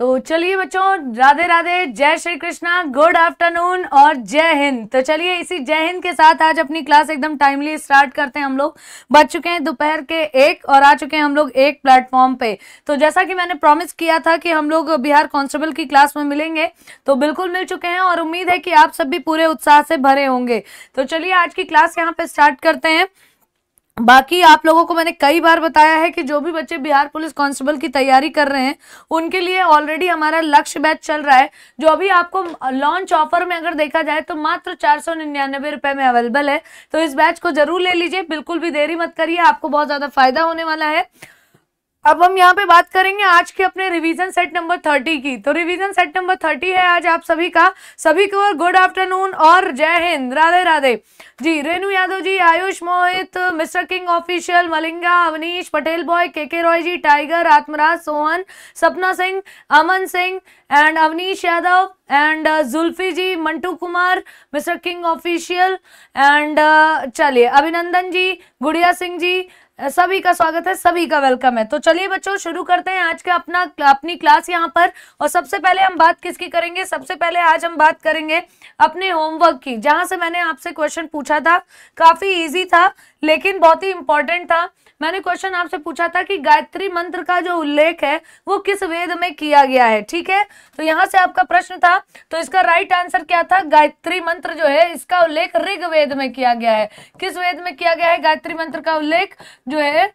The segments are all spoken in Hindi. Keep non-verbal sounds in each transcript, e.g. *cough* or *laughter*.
तो चलिए बच्चों राधे राधे जय श्री कृष्णा गुड आफ्टरनून और जय हिंद तो चलिए इसी जय हिंद के साथ आज अपनी क्लास एकदम टाइमली स्टार्ट करते हैं हम लोग बच चुके हैं दोपहर के एक और आ चुके हैं हम लोग एक प्लेटफॉर्म पे तो जैसा कि मैंने प्रॉमिस किया था कि हम लोग बिहार कांस्टेबल की क्लास में मिलेंगे तो बिल्कुल मिल चुके हैं और उम्मीद है कि आप सब भी पूरे उत्साह से भरे होंगे तो चलिए आज की क्लास यहाँ पे स्टार्ट करते हैं बाकी आप लोगों को मैंने कई बार बताया है कि जो भी बच्चे बिहार पुलिस कांस्टेबल की तैयारी कर रहे हैं उनके लिए ऑलरेडी हमारा लक्ष्य बैच चल रहा है जो अभी आपको लॉन्च ऑफर में अगर देखा जाए तो मात्र चार सौ निन्यानवे रुपए में अवेलेबल है तो इस बैच को जरूर ले लीजिए बिल्कुल भी देरी मत करिए आपको बहुत ज्यादा फायदा होने वाला है अब हम यहाँ पे बात करेंगे आज के अपने रिवीजन सेट नंबर थर्टी की तो रिवीजन सेट नंबर थर्टी है आज आप सभी का सभी को गुड आफ्टरनून और जय हिंद Radhe Radhe ji Renu Yadav ji Ayush Mohit mister king official Malinga Avnish Patel boy K K Roy ji tiger Atmaraj Sohan Sapna Singh Aman Singh and Avnish Yadav and uh, Zulfi ji Mantu Kumar mister king official and uh, चलिए अभिनंदन जी गुड़िया सिंह जी सभी का स्वागत है सभी का वेलकम है तो चलिए बच्चों शुरू करते हैं आज का अपना अपनी क्लास यहाँ पर और सबसे पहले हम बात किसकी करेंगे सबसे पहले आज हम बात करेंगे अपने होमवर्क की जहां से मैंने आपसे क्वेश्चन पूछा था काफ़ी इजी था लेकिन बहुत ही इंपॉर्टेंट था मैंने क्वेश्चन आपसे पूछा था कि गायत्री मंत्र का जो उल्लेख है वो किस वेद में किया गया है ठीक है तो यहाँ से आपका प्रश्न था तो इसका राइट आंसर क्या था गायत्री मंत्र जो है इसका उल्लेख ऋग वेद में किया गया है किस वेद में किया गया है गायत्री मंत्र का उल्लेख जो है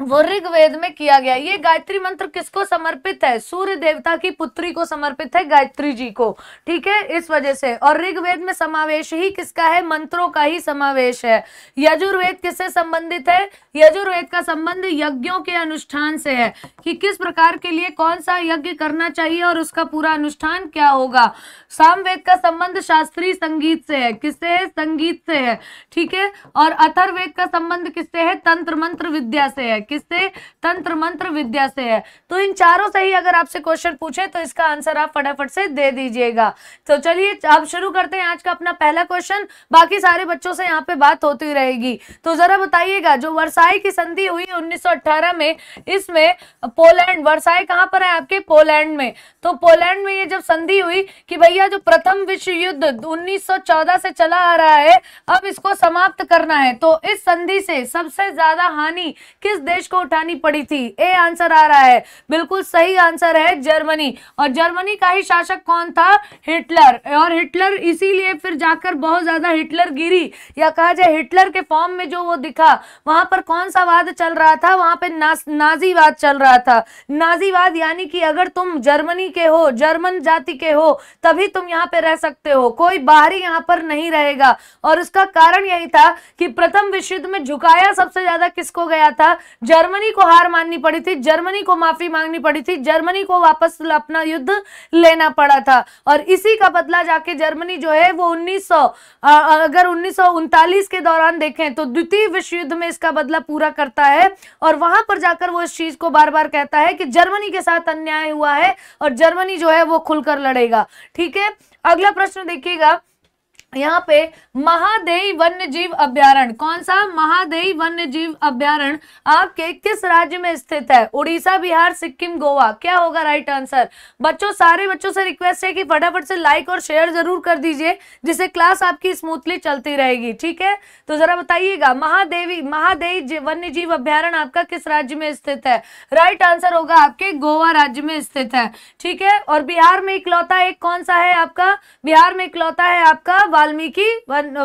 वो ऋग्वेद में किया गया ये गायत्री मंत्र किसको समर्पित है सूर्य देवता की पुत्री को समर्पित है गायत्री जी को ठीक है इस वजह से और ऋग्वेद में समावेश ही किसका है मंत्रों का ही समावेश है यजुर्वेद किससे संबंधित है यजुर्वेद का संबंध यज्ञों के अनुष्ठान से है कि किस प्रकार के लिए कौन सा यज्ञ करना चाहिए और उसका पूरा अनुष्ठान क्या होगा सामवेद का संबंध शास्त्रीय संगीत से है किससे है संगीत से है ठीक है और अथर्वेद का संबंध किससे है तंत्र मंत्र विद्या से है किससे तंत्र मंत्र विद्या से है तो इन चारों से ही अगर आपसे क्वेश्चन पूछे तो इसका आंसर आप फटाफट से दे दीजिएगा तो चलिए आप शुरू करते हैं आज का अपना पहला क्वेश्चन बाकी सारे बच्चों से यहाँ पे बात होती रहेगी तो जरा बताइएगा जो वर्षाई की संधि हुई उन्नीस में इसमें पोलैंड वर्षाई कहाँ पर है आपके पोलैंड में तो पोलैंड में ये जब संधि हुई कि भैया जो प्रथम विश्व युद्ध 1914 से चला आ रहा है अब इसको समाप्त करना है तो इस संधि से सबसे ज्यादा हानि किस देश देश को उठानी पड़ी थी ए आंसर आ रहा है बिल्कुल सही आंसर है जर्मनी और जर्मनी का ही शासक कौन था हिटलर और हिटलर इसीलिए फिर जाकर बहुत ज्यादा हिटलर गिरी या कहा जाए हिटलर के फॉर्म में जो वो दिखा वहां पर कौन सा वाद चल रहा था वहां पर ना, नाजीवाद चल रहा था नाजीवाद यानी कि अगर तुम जर्मनी के हो जर्मन जाति के हो तभी तुम यहाँ पे रह सकते हो कोई बाहरी यहाँ पर नहीं रहेगा और उसका कारण यही था कि प्रथम विश्व युद्ध में झुकाया सबसे ज्यादा किसको गया था जर्मनी को हार माननी पड़ी थी जर्मनी को माफी मांगनी पड़ी थी जर्मनी को वापस अपना युद्ध लेना पड़ा था और इसी का बदला जाके जर्मनी जो है वो उन्नीस अगर उन्नीस के दौरान देखें तो द्वितीय विश्व युद्ध में इसका बदला पूरा करता है और वहां पर जाकर वो इस चीज को बार बार कहता है कि जर्मनी के साथ अन्याय हुआ है और जर्मनी जो है वो खुलकर लड़ेगा ठीक है अगला प्रश्न देखिएगा यहाँ पे महादेई वन्य जीव अभ्यारण कौन सा महादेई वन्य जीव अभ्यारण आपके किस राज्य में स्थित है उड़ीसा बिहार सिक्किम गोवा क्या होगा राइट आंसर बच्चों सारे बच्चों से रिक्वेस्ट है कि फटाफट से लाइक और शेयर जरूर कर दीजिए जिससे क्लास आपकी स्मूथली चलती रहेगी ठीक है तो जरा बताइएगा महादेवी महादेई वन्य जीव अभ्यारण आपका किस राज्य में स्थित है राइट आंसर होगा आपके गोवा राज्य में स्थित है ठीक है और बिहार में इकलौता एक कौन सा है आपका बिहार में इकलौता है आपका वाल्मीकि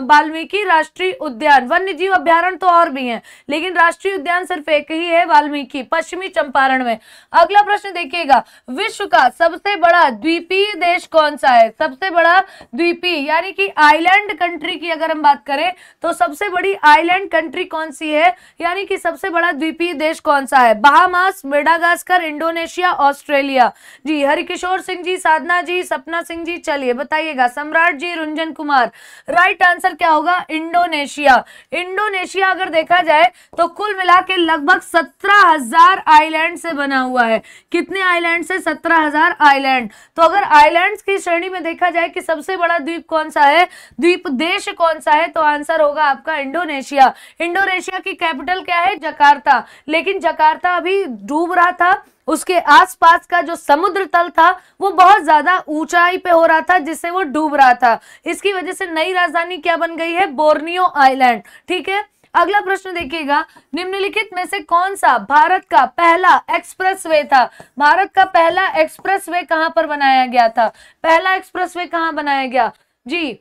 वाल्मीकि राष्ट्रीय उद्यान वन्य जीव अभ्यारण तो और भी है लेकिन राष्ट्रीय उद्यान सिर्फ एक ही है वाल्मीकि पश्चिमी चंपारण में अगला प्रश्न देखिएगा विश्व का सबसे बड़ा द्वीपीय देश कौन सा है सबसे बड़ा द्वीपीय यानी कि आइलैंड कंट्री की अगर हम बात करें तो सबसे बड़ी आइलैंड कंट्री कौन सी है यानी कि सबसे बड़ा द्वीपीय देश कौन सा है Bahamas Madagascar Indonesia Australia ji Harikishore Singh ji Sadhana ji Sapna Singh ji चलिए बताइएगा सम्राट जी रुंजन कुमार बार राइट आंसर क्या होगा इंडोनेशिया इंडोनेशिया अगर देखा जाए तो कुल मिला के लगभग सत्रह हजार आईलैंड से बना हुआ है कितने आईलैंड से सत्रह हजार आईलैंड तो अगर आईलैंड की श्रेणी में देखा जाए कि सबसे बड़ा द्वीप कौन सा है द्वीप देश कौन सा है तो आंसर होगा आपका इंडोनेशिया इंडोनेशिया की कैपिटल क्या है जकार्ता लेकिन जकार्ता अभी डूब रहा था उसके आसपास का जो समुद्र तल था वो बहुत ज्यादा ऊंचाई पे हो रहा था जिससे वो डूब रहा था इसकी वजह से नई राजधानी क्या बन गई है बोर्नियो आइलैंड ठीक है अगला प्रश्न देखिएगा निम्नलिखित में से कौन सा भारत का पहला एक्सप्रेसवे था भारत का पहला एक्सप्रेसवे कहां पर बनाया गया था पहला एक्सप्रेसवे कहां बनाया गया जी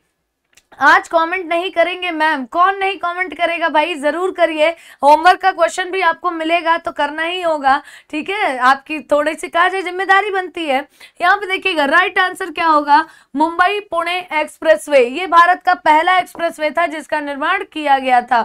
आज कमेंट नहीं करेंगे मैम कौन नहीं कमेंट करेगा भाई ज़रूर करिए होमवर्क का क्वेश्चन भी आपको मिलेगा तो करना ही होगा ठीक है आपकी थोड़ी सी कहा जिम्मेदारी बनती है यहाँ पे देखिएगा राइट आंसर क्या होगा मुंबई पुणे एक्सप्रेसवे ये भारत का पहला एक्सप्रेसवे था जिसका निर्माण किया गया था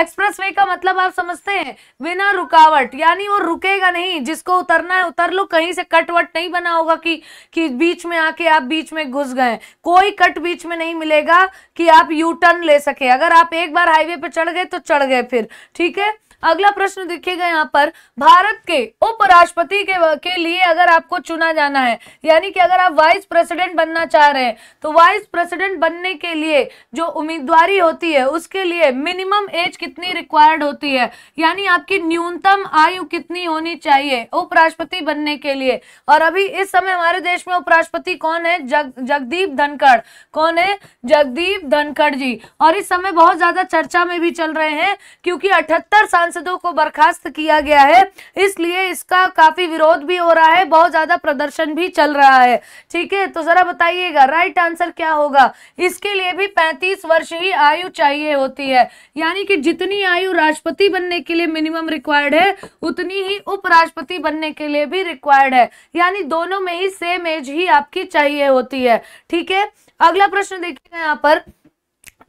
एक्सप्रेस का मतलब आप समझते हैं बिना रुकावट यानी वो रुकेगा नहीं जिसको उतरना है उतर लो कहीं से कटवट नहीं बना होगा कि, कि बीच में आके आप बीच में घुस गए कोई कट बीच में नहीं मिलेगा कि आप यू टर्न ले सके अगर आप एक बार हाईवे पे चढ़ गए तो चढ़ गए फिर ठीक है अगला प्रश्न देखिएगा यहाँ पर भारत के उपराष्ट्रपति के, के लिए अगर आपको चुना जाना है यानी कि अगर आप वाइस प्रेसिडेंट बनना चाह रहे हैं तो वाइस प्रेसिडेंट बनने के लिए जो उम्मीदवारी होती है उसके लिए मिनिमम एज कितनी रिक्वायर्ड होती है यानी आपकी न्यूनतम आयु कितनी होनी चाहिए उपराष्ट्रपति बनने के लिए और अभी इस समय हमारे देश में उपराष्ट्रपति कौन है जग जगदीप धनखड़ कौन है जगदीप धनखड़ जी और इस समय बहुत ज्यादा चर्चा में भी चल रहे हैं क्योंकि अठहत्तर साल सांसदों को बर्खास्त किया गया है इसलिए इसका काफी विरोध भी हो रहा है बहुत ज्यादा प्रदर्शन भी चल रहा है ठीक है तो जरा बताइएगा राइट आंसर क्या होगा इसके लिए भी पैंतीस वर्ष ही आयु चाहिए होती है यानी कि जितनी आयु राष्ट्रपति बनने के लिए मिनिमम रिक्वायर्ड है उतनी ही उपराष्ट्रपति बनने के लिए भी रिक्वायर्ड है यानी दोनों में ही सेम एज ही आपकी चाहिए होती है ठीक है अगला प्रश्न देखिएगा यहाँ पर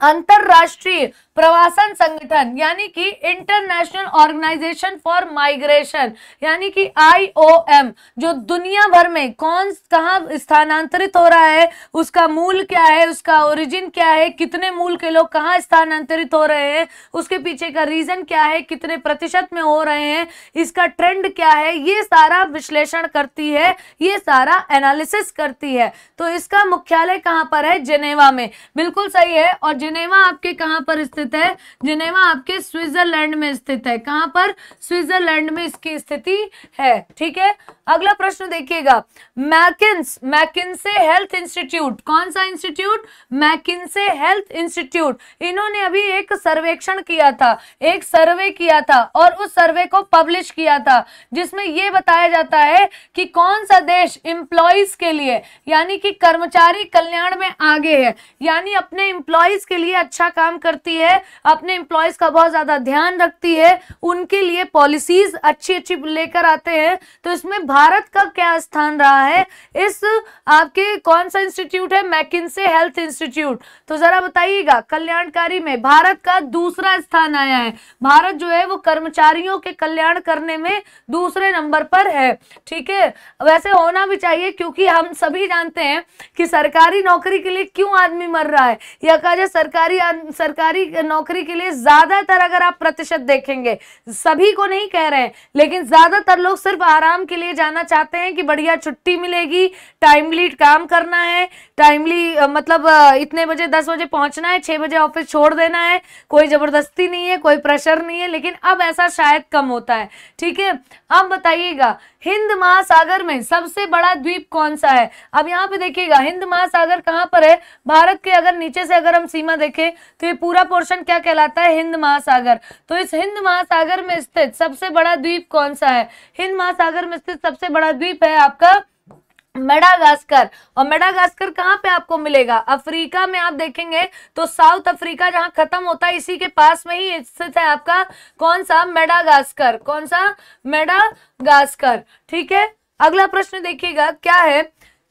अंतरराष्ट्रीय प्रवासन संगठन यानी कि इंटरनेशनल ऑर्गेनाइजेशन फॉर माइग्रेशन यानी कि आईओएम जो दुनिया भर में कौन कहाँ स्थानांतरित हो रहा है उसका मूल क्या है उसका ओरिजिन क्या है कितने मूल के लोग कहाँ स्थानांतरित हो रहे हैं उसके पीछे का रीजन क्या है कितने प्रतिशत में हो रहे हैं इसका ट्रेंड क्या है ये सारा विश्लेषण करती है ये सारा एनालिसिस करती है तो इसका मुख्यालय कहाँ पर है जेनेवा में बिल्कुल सही है और जेनेवा आपके कहाँ पर स्थित स्थित है जिनेवा आपके स्विट्जरलैंड में स्थित है कहां पर स्विट्जरलैंड में इसकी स्थिति है ठीक है अगला प्रश्न देखिएगा मैकिंस मैकिंसे हेल्थ इंस्टीट्यूट कौन सा इंस्टीट्यूट मैकिंसे हेल्थ इंस्टीट्यूट इन्होंने अभी एक सर्वेक्षण किया था एक सर्वे किया था और उस सर्वे को पब्लिश किया था जिसमें यह बताया जाता है कि कौन सा देश एम्प्लॉयज के लिए यानी कि कर्मचारी कल्याण में आगे है यानी अपने एम्प्लॉयज के लिए अच्छा काम करती है अपने इंप्लॉयज का बहुत ज्यादा ध्यान रखती है उनके लिए पॉलिसीज अच्छी अच्छी लेकर आते हैं तो इसमें भारत का क्या स्थान रहा है इस आपके कौन सा इंस्टीट्यूट है मैकिनसे हेल्थ इंस्टीट्यूट तो जरा बताइएगा कल्याणकारी में भारत का दूसरा स्थान आया है भारत जो है वो कर्मचारियों के कल्याण करने में दूसरे नंबर पर है ठीक है वैसे होना भी चाहिए क्योंकि हम सभी जानते हैं कि सरकारी नौकरी के लिए क्यों आदमी मर रहा है या कहा जाए सरकारी सरकारी नौकरी के लिए ज्यादातर अगर आप प्रतिशत देखेंगे सभी को नहीं कह रहे हैं लेकिन ज्यादातर लोग सिर्फ आराम के लिए जाना चाहते हैं कि बढ़िया छुट्टी मिलेगी टाइमली काम करना है टाइमली मतलब इतने बजे दस बजे पहुंचना है छह बजे ऑफिस छोड़ देना है कोई ज़बरदस्ती नहीं है कोई प्रेशर नहीं है लेकिन अब ऐसा शायद कम होता है ठीक है अब बताइएगा हिंद महासागर में सबसे बड़ा द्वीप कौन सा है अब यहाँ पे देखिएगा हिंद महासागर कहाँ पर है भारत के अगर नीचे से अगर हम सीमा देखें तो ये पूरा पोर्शन क्या कहलाता है हिंद महासागर तो इस हिंद महासागर में स्थित सबसे बड़ा द्वीप कौन सा है हिंद महासागर में स्थित सबसे बड़ा द्वीप है आपका मेडागास्कर और मेडागास्कर कहाँ पे आपको मिलेगा अफ्रीका में आप देखेंगे तो साउथ अफ्रीका जहां खत्म होता है इसी के पास में ही स्थित है आपका कौन सा मेडागास्कर कौन सा मेडागास्कर ठीक है अगला प्रश्न देखिएगा क्या है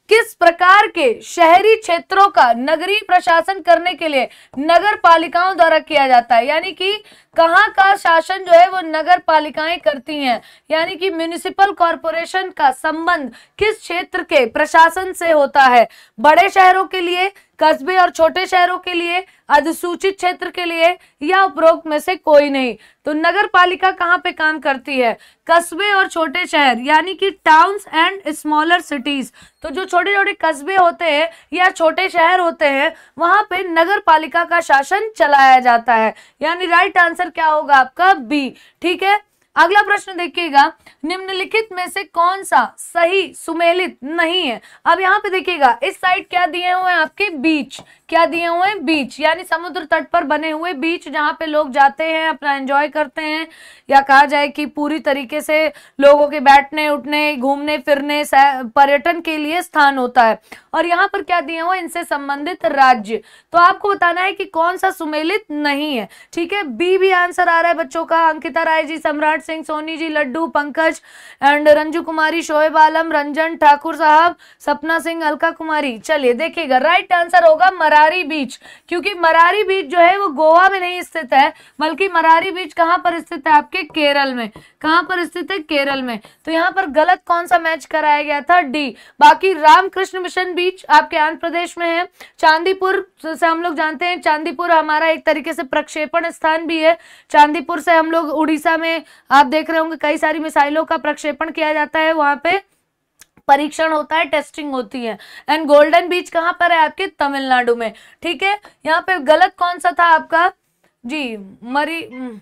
किस प्रकार के शहरी क्षेत्रों का नगरी प्रशासन करने के लिए नगर पालिकाओं द्वारा किया जाता है यानी कि कहाँ का शासन जो है वो नगर पालिकाएं करती हैं यानी कि म्यूनिसिपल कॉरपोरेशन का संबंध किस क्षेत्र के प्रशासन से होता है बड़े शहरों के लिए कस्बे और छोटे शहरों के लिए अधिसूचित क्षेत्र के लिए या उपरोक्त में से कोई नहीं तो नगर पालिका कहाँ पे काम करती है कस्बे और छोटे शहर यानी कि टाउन्स एंड स्मॉलर सिटीज तो जो छोटे छोटे कस्बे होते हैं या छोटे शहर होते हैं वहां पे नगर पालिका का शासन चलाया जाता है यानी राइट आंसर आंसर क्या होगा आपका बी ठीक है अगला प्रश्न देखिएगा निम्नलिखित में से कौन सा सही सुमेलित नहीं है अब यहाँ पे देखिएगा इस साइड क्या दिए हुए हैं आपके बीच क्या दिए हुए हैं बीच यानी समुद्र तट पर बने हुए बीच जहाँ पे लोग जाते हैं अपना एंजॉय करते हैं या कहा जाए कि पूरी तरीके से लोगों के बैठने उठने घूमने फिरने पर्यटन के लिए स्थान होता है और यहाँ पर क्या दिए हुए इनसे संबंधित राज्य तो आपको बताना है कि कौन सा सुमेलित नहीं है ठीक है बी भी आंसर आ रहा है बच्चों का अंकिता राय जी सम्राट सिंह सोनी जी लड्डू पंकज एंड रंजू कुमारी शोएब आलम रंजन ठाकुर साहब सपना सिंह अलका कुमारी चलिए देखिएगा राइट आंसर होगा मरारी बीच क्योंकि मरारी बीच जो है वो गोवा में नहीं स्थित है बल्कि मरारी बीच कहाँ पर स्थित है आपके केरल में कहाँ पर स्थित है केरल में तो यहाँ पर गलत कौन सा मैच कराया गया था डी बाकी रामकृष्ण मिशन बीच आपके आंध्र प्रदेश में है चांदीपुर से हम लोग जानते हैं चांदीपुर हमारा एक तरीके से प्रक्षेपण स्थान भी है चांदीपुर से हम लोग उड़ीसा में आप देख रहे होंगे कई सारी मिसाइलों का प्रक्षेपण किया जाता है वहां पे परीक्षण होता है टेस्टिंग होती है एंड गोल्डन बीच कहाँ पर है आपके तमिलनाडु में ठीक है यहाँ पे गलत कौन सा था आपका जी मरी हम्म,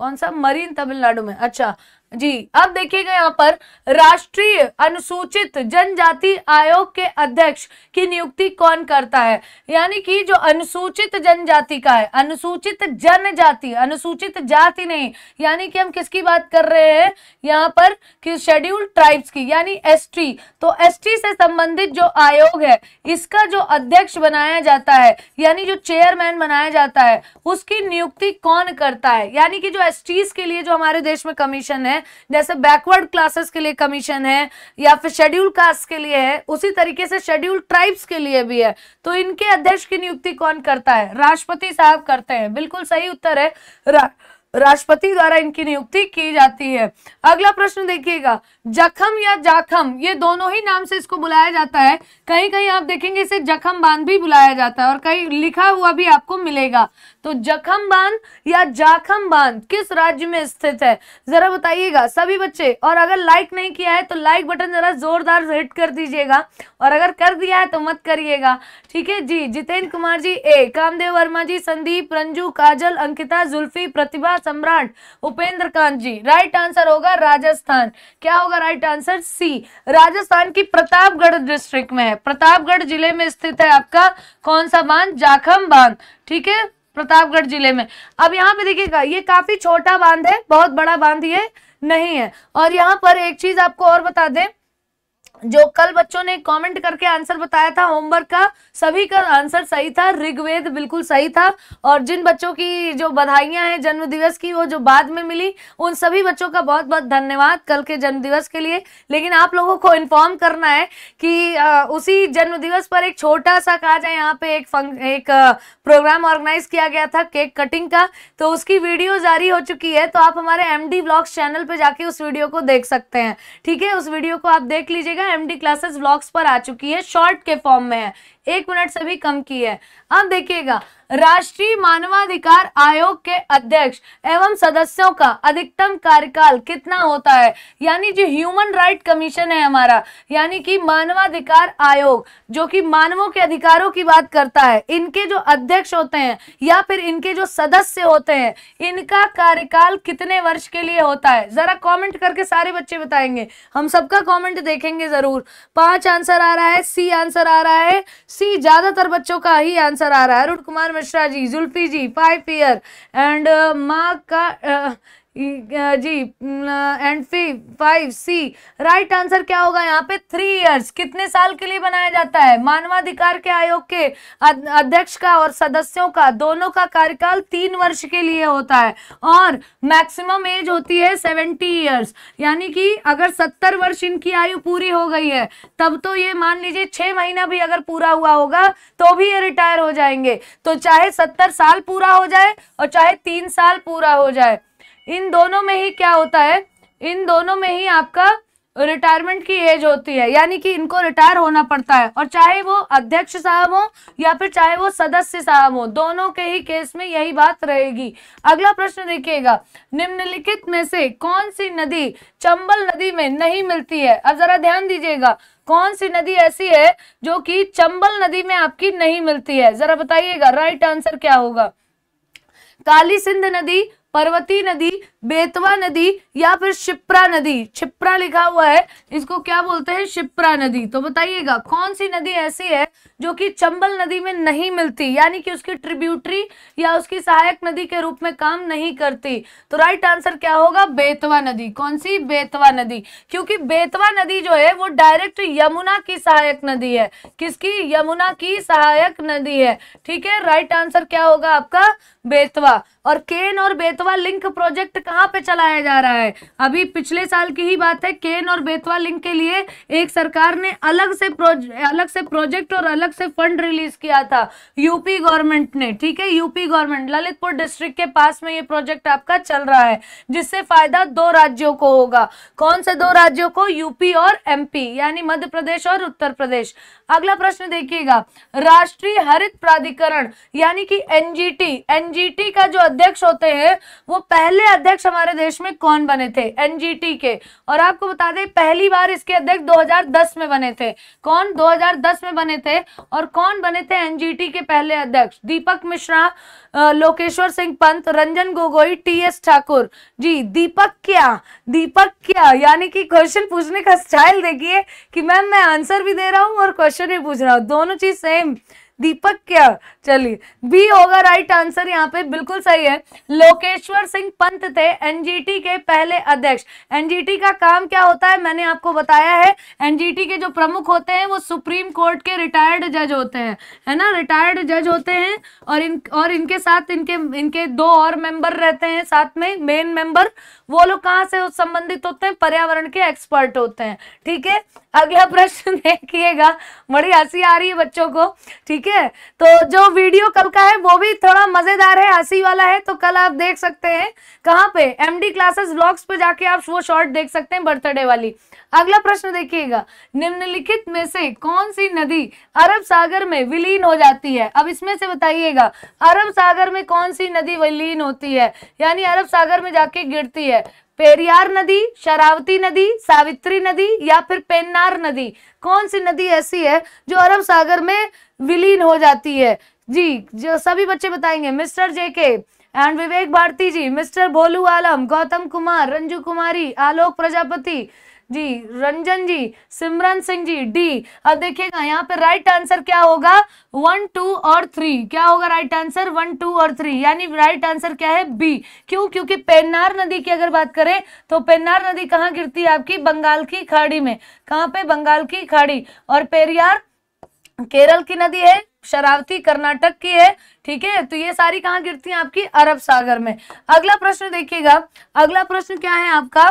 कौन सा मरीन तमिलनाडु में अच्छा जी अब देखिएगा यहाँ पर राष्ट्रीय अनुसूचित जनजाति आयोग के अध्यक्ष की नियुक्ति कौन करता है यानी कि जो अनुसूचित जनजाति का है अनुसूचित जनजाति अनुसूचित जाति नहीं यानी कि हम किसकी बात कर रहे हैं यहाँ पर कि शेड्यूल ट्राइब्स की यानी एसटी तो एसटी से संबंधित जो आयोग है इसका जो अध्यक्ष बनाया जाता है यानी जो चेयरमैन बनाया जाता है उसकी नियुक्ति कौन करता है यानी कि जो एसटीज के लिए जो हमारे देश में कमीशन है जैसे बैकवर्ड क्लासेस के लिए कमीशन है या फिर शेड्यूल कास्ट के लिए है उसी तरीके से शेड्यूल ट्राइब्स के लिए भी है तो इनके अध्यक्ष की नियुक्ति कौन करता है राष्ट्रपति साहब करते हैं बिल्कुल सही उत्तर है रा... राष्ट्रपति द्वारा इनकी नियुक्ति की जाती है अगला प्रश्न देखिएगा जखम या जाखम ये दोनों ही नाम से इसको बुलाया जाता है कहीं कहीं आप देखेंगे इसे जखम बांध भी बुलाया जाता है और कहीं लिखा हुआ भी आपको मिलेगा तो जखम बांध या जाखम बांध किस राज्य में स्थित है जरा बताइएगा सभी बच्चे और अगर लाइक नहीं किया है तो लाइक बटन जरा जोरदार हिट कर दीजिएगा और अगर कर दिया है तो मत करिएगा ठीक है जी जितेंद्र कुमार जी ए कामदेव वर्मा जी संदीप रंजू काजल अंकिता जुल्फी प्रतिभा सम्राट उपेंद्र कांत जी राइट आंसर होगा राजस्थान क्या होगा होगा राइट आंसर सी राजस्थान की प्रतापगढ़ डिस्ट्रिक्ट में है प्रतापगढ़ जिले में स्थित है आपका कौन सा बांध जाखम बांध ठीक है प्रतापगढ़ जिले में अब यहाँ पे देखिएगा ये काफी छोटा बांध है बहुत बड़ा बांध ये नहीं है और यहाँ पर एक चीज आपको और बता दें जो कल बच्चों ने कमेंट करके आंसर बताया था होमवर्क का सभी का आंसर सही था ऋग्वेद बिल्कुल सही था और जिन बच्चों की जो बधाइयां हैं जन्म दिवस की वो जो बाद में मिली उन सभी बच्चों का बहुत बहुत धन्यवाद कल के जन्म दिवस के लिए लेकिन आप लोगों को इन्फॉर्म करना है कि आ, उसी जन्म दिवस पर एक छोटा सा काज है यहाँ पे एक फंक एक प्रोग्राम ऑर्गेनाइज किया गया था केक कटिंग का तो उसकी वीडियो जारी हो चुकी है तो आप हमारे एम डी ब्लॉग्स चैनल पर जाके उस वीडियो को देख सकते हैं ठीक है उस वीडियो को आप देख लीजिएगा एमडी क्लासेस व्लॉग्स पर आ चुकी है शॉर्ट के फॉर्म में है एक मिनट से भी कम की है अब देखिएगा राष्ट्रीय मानवाधिकार आयोग के अध्यक्ष एवं सदस्यों का अधिकतम कार्यकाल कितना होता है यानी जो ह्यूमन राइट कमीशन है हमारा यानी कि मानवाधिकार आयोग जो कि मानवों के अधिकारों की बात करता है इनके जो अध्यक्ष होते हैं या फिर इनके जो सदस्य होते हैं इनका कार्यकाल कितने वर्ष के लिए होता है जरा कॉमेंट करके सारे बच्चे बताएंगे हम सबका कॉमेंट देखेंगे जरूर पांच आंसर आ रहा है सी आंसर आ रहा है सी ज्यादातर बच्चों का ही आंसर आ रहा है Arun Kumar Mishra ji Zulfi ji five year and माँ का uh, हम्म, जी एंड फी फाइव सी राइट आंसर क्या होगा यहाँ पे थ्री इयर्स कितने साल के लिए बनाया जाता है मानवाधिकार के आयोग के अध्यक्ष का और सदस्यों का दोनों का कार्यकाल तीन वर्ष के लिए होता है और मैक्सिमम एज होती है सेवेंटी ईयर्स यानी कि अगर सत्तर वर्ष इनकी आयु पूरी हो गई है तब तो ये मान लीजिए छः महीना भी अगर पूरा हुआ होगा तो भी ये रिटायर हो जाएंगे तो चाहे सत्तर साल पूरा हो जाए और चाहे तीन साल पूरा हो जाए इन दोनों में ही क्या होता है इन दोनों में ही आपका रिटायरमेंट की एज होती है यानी कि इनको रिटायर होना पड़ता है और चाहे वो अध्यक्ष साहब हो या फिर चाहे वो सदस्य साहब हो दोनों के ही केस में यही बात रहेगी अगला प्रश्न देखिएगा निम्नलिखित में से कौन सी नदी चंबल नदी में नहीं मिलती है अब जरा ध्यान दीजिएगा कौन सी नदी ऐसी है जो कि चंबल नदी में आपकी नहीं मिलती है जरा बताइएगा राइट आंसर क्या होगा काली सिंध नदी पर्वती नदी बेतवा नदी या फिर शिप्रा नदी छिप्रा लिखा हुआ है इसको क्या बोलते हैं शिप्रा नदी तो बताइएगा कौन सी नदी ऐसी है जो कि चंबल नदी में नहीं मिलती यानी कि उसकी ट्रिब्यूटरी या उसकी सहायक नदी के रूप में काम नहीं करती तो राइट आंसर क्या होगा बेतवा नदी कौन सी बेतवा नदी क्योंकि बेतवा नदी जो है वो डायरेक्ट यमुना की सहायक नदी है किसकी यमुना की सहायक नदी है ठीक है राइट आंसर क्या होगा आपका बेतवा और केन और बेतवा लिंक प्रोजेक्ट कहाँ पे चलाया जा रहा है अभी पिछले साल की ही बात है केन और बेतवा लिंक के लिए एक सरकार ने अलग से अलग से प्रोजेक्ट और अलग से फंड रिलीज किया था यूपी गवर्नमेंट ने ठीक है यूपी गवर्नमेंट ललितपुर डिस्ट्रिक्ट के पास में ये प्रोजेक्ट आपका चल रहा है जिससे फायदा दो राज्यों को होगा कौन से दो राज्यों को यूपी और एम यानी मध्य प्रदेश और उत्तर प्रदेश अगला प्रश्न देखिएगा राष्ट्रीय हरित प्राधिकरण यानी कि एनजीटी एनजीटी का जो अध्यक्ष होते हैं वो पहले अध्यक्ष अध्यक्ष हमारे देश में कौन बने थे एनजीटी के और आपको बता दें पहली बार इसके अध्यक्ष 2010 में बने थे कौन 2010 में बने थे और कौन बने थे एनजीटी के पहले अध्यक्ष दीपक मिश्रा लोकेश्वर सिंह पंत रंजन गोगोई टी एस ठाकुर जी दीपक क्या दीपक क्या यानी कि क्वेश्चन पूछने का स्टाइल देखिए कि मैम मैं आंसर भी दे रहा हूँ और क्वेश्चन भी पूछ रहा हूँ दोनों चीज सेम दीपक क्या चलिए बी होगा राइट आंसर यहाँ पे बिल्कुल सही है लोकेश्वर सिंह पंत थे एनजीटी के पहले अध्यक्ष एनजीटी का काम क्या होता है मैंने आपको बताया है एनजीटी के जो प्रमुख होते हैं वो सुप्रीम कोर्ट के रिटायर्ड जज होते हैं है ना रिटायर्ड जज होते हैं और इन और इनके साथ इनके इनके दो और मेंबर रहते हैं साथ में मेन मेंबर वो लोग कहाँ से संबंधित होते हैं पर्यावरण के एक्सपर्ट होते हैं ठीक है अगला प्रश्न *laughs* देखिएगा बड़ी हंसी आ रही है बच्चों को ठीक है तो जो वीडियो कल का है वो भी थोड़ा मजेदार है हंसी वाला है तो कल आप देख सकते हैं कहाँ पे एमडी क्लासेस ब्लॉग्स पे जाके आप वो शॉर्ट देख सकते हैं बर्थडे वाली अगला प्रश्न देखिएगा निम्नलिखित में से कौन सी नदी अरब सागर में विलीन हो जाती है अब इसमें से बताइएगा अरब सागर में कौन सी नदी विलीन होती है यानी अरब सागर में जाके गिरती है पेरियार नदी शरावती नदी सावित्री नदी या फिर पेन्नार नदी कौन सी नदी ऐसी है जो अरब सागर में विलीन हो जाती है जी जो सभी बच्चे बताएंगे mister JK and Vivek Bharti ji mister Bholu Alam Gautam Kumar Ranju Kumari Alok Prajapati ji Ranjan ji Simran Singh ji D अब देखिएगा यहाँ पे राइट आंसर क्या होगा वन टू और थ्री क्या होगा राइट आंसर वन टू और थ्री यानी राइट आंसर क्या है बी क्यों क्योंकि पेन्नार नदी की अगर बात करें तो पेन्नार नदी कहाँ गिरती है आपकी बंगाल की खाड़ी में कहाँ पे बंगाल की खाड़ी और पेरियार केरल की नदी है शरावती कर्नाटक की है ठीक है तो ये सारी कहाँ गिरती है आपकी अरब सागर में अगला प्रश्न देखिएगा अगला प्रश्न क्या है आपका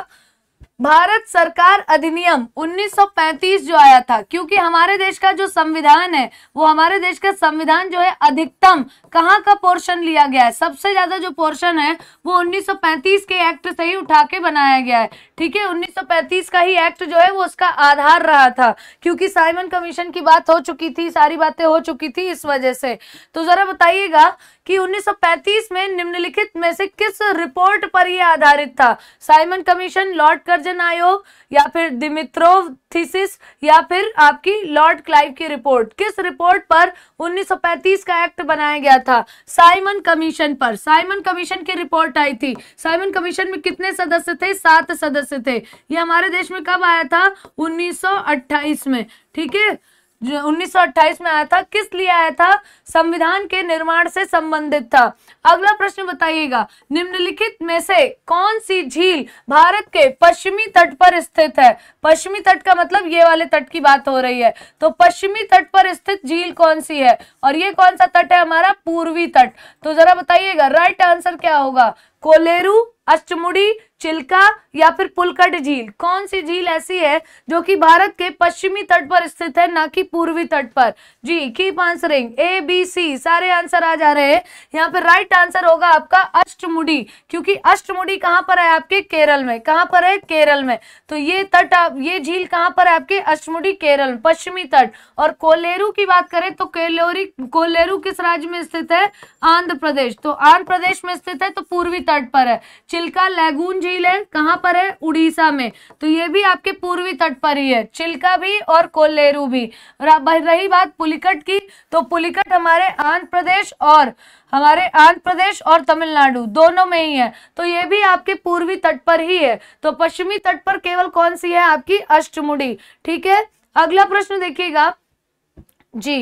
भारत सरकार अधिनियम 1935 जो आया था क्योंकि हमारे देश का जो संविधान है वो हमारे देश का संविधान जो है अधिकतम कहाँ का पोर्शन लिया गया है सबसे ज्यादा जो पोर्शन है वो 1935 के एक्ट से ही उठा के बनाया गया है ठीक है 1935 का ही एक्ट जो है वो उसका आधार रहा था क्योंकि साइमन कमीशन की बात हो चुकी थी सारी बातें हो चुकी थी इस वजह से तो जरा बताइएगा कि 1935 में निम्नलिखित में से किस रिपोर्ट पर यह आधारित था साइमन कमीशन लॉर्ड कर्जन आयोग या फिर दिमित्रोव थीसिस या फिर आपकी लॉर्ड क्लाइव की रिपोर्ट किस रिपोर्ट पर 1935 का एक्ट बनाया गया था साइमन कमीशन पर साइमन कमीशन की रिपोर्ट आई थी साइमन कमीशन में कितने सदस्य थे सात सदस्य थे यह हमारे देश में कब आया था 1928 में ठीक है 1928 में आया था किस लिए आया था संविधान के निर्माण से संबंधित था अगला प्रश्न बताइएगा निम्नलिखित में से कौन सी झील भारत के पश्चिमी तट पर स्थित है पश्चिमी तट का मतलब ये वाले तट की बात हो रही है तो पश्चिमी तट पर स्थित झील कौन सी है और ये कौन सा तट है हमारा पूर्वी तट तो जरा बताइएगा राइट आंसर क्या होगा कोलेरू अष्टमुड़ी चिल्का या फिर पुलकट झील कौन सी झील ऐसी है जो कि भारत के पश्चिमी तट पर स्थित है ना कि पूर्वी तट पर जी की आंसरिंग ए बी सी सारे आंसर आ जा रहे हैं यहाँ पर राइट आंसर होगा आपका अष्टमुड़ी क्योंकि अष्टमुड़ी कहाँ पर है आपके केरल में कहाँ पर है केरल में तो ये तट आप ये झील कहाँ पर है आपके अष्टमुड़ी केरल पश्चिमी तट और कोलेरू की बात करें तो केलोरी कोलेरू किस राज्य में स्थित है आंध्र प्रदेश तो आंध्र प्रदेश में स्थित है तो पूर्वी तट पर है चिल्का लैगून झील है कहाँ पर है उड़ीसा में तो ये भी आपके पूर्वी तट पर ही है चिल्का भी और कोल्लेरू भी रही बात पुलिकट की तो पुलिकट हमारे आंध्र प्रदेश और हमारे आंध्र प्रदेश और तमिलनाडु दोनों में ही है तो ये भी आपके पूर्वी तट पर ही है तो पश्चिमी तट पर केवल कौन सी है आपकी अष्टमुडी ठीक है अगला प्रश्न देखिएगा जी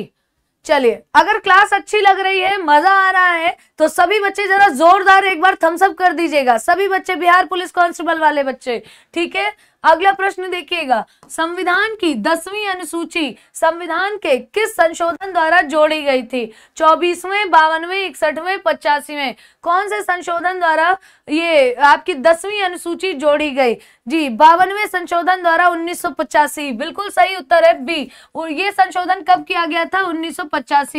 चलिए अगर क्लास अच्छी लग रही है मजा आ रहा है तो सभी बच्चे जरा जोरदार एक बार थम्सअप कर दीजिएगा सभी बच्चे बिहार पुलिस कांस्टेबल वाले बच्चे ठीक है अगला प्रश्न देखिएगा संविधान की दसवीं अनुसूची संविधान के किस संशोधन द्वारा जोड़ी गई थी चौबीसवें बावनवे इकसठवें पचासीवें कौन से संशोधन द्वारा ये आपकी दसवीं अनुसूची जोड़ी गई जी बावनवे संशोधन द्वारा उन्नीस बिल्कुल सही उत्तर है बी और ये संशोधन कब किया गया था उन्नीस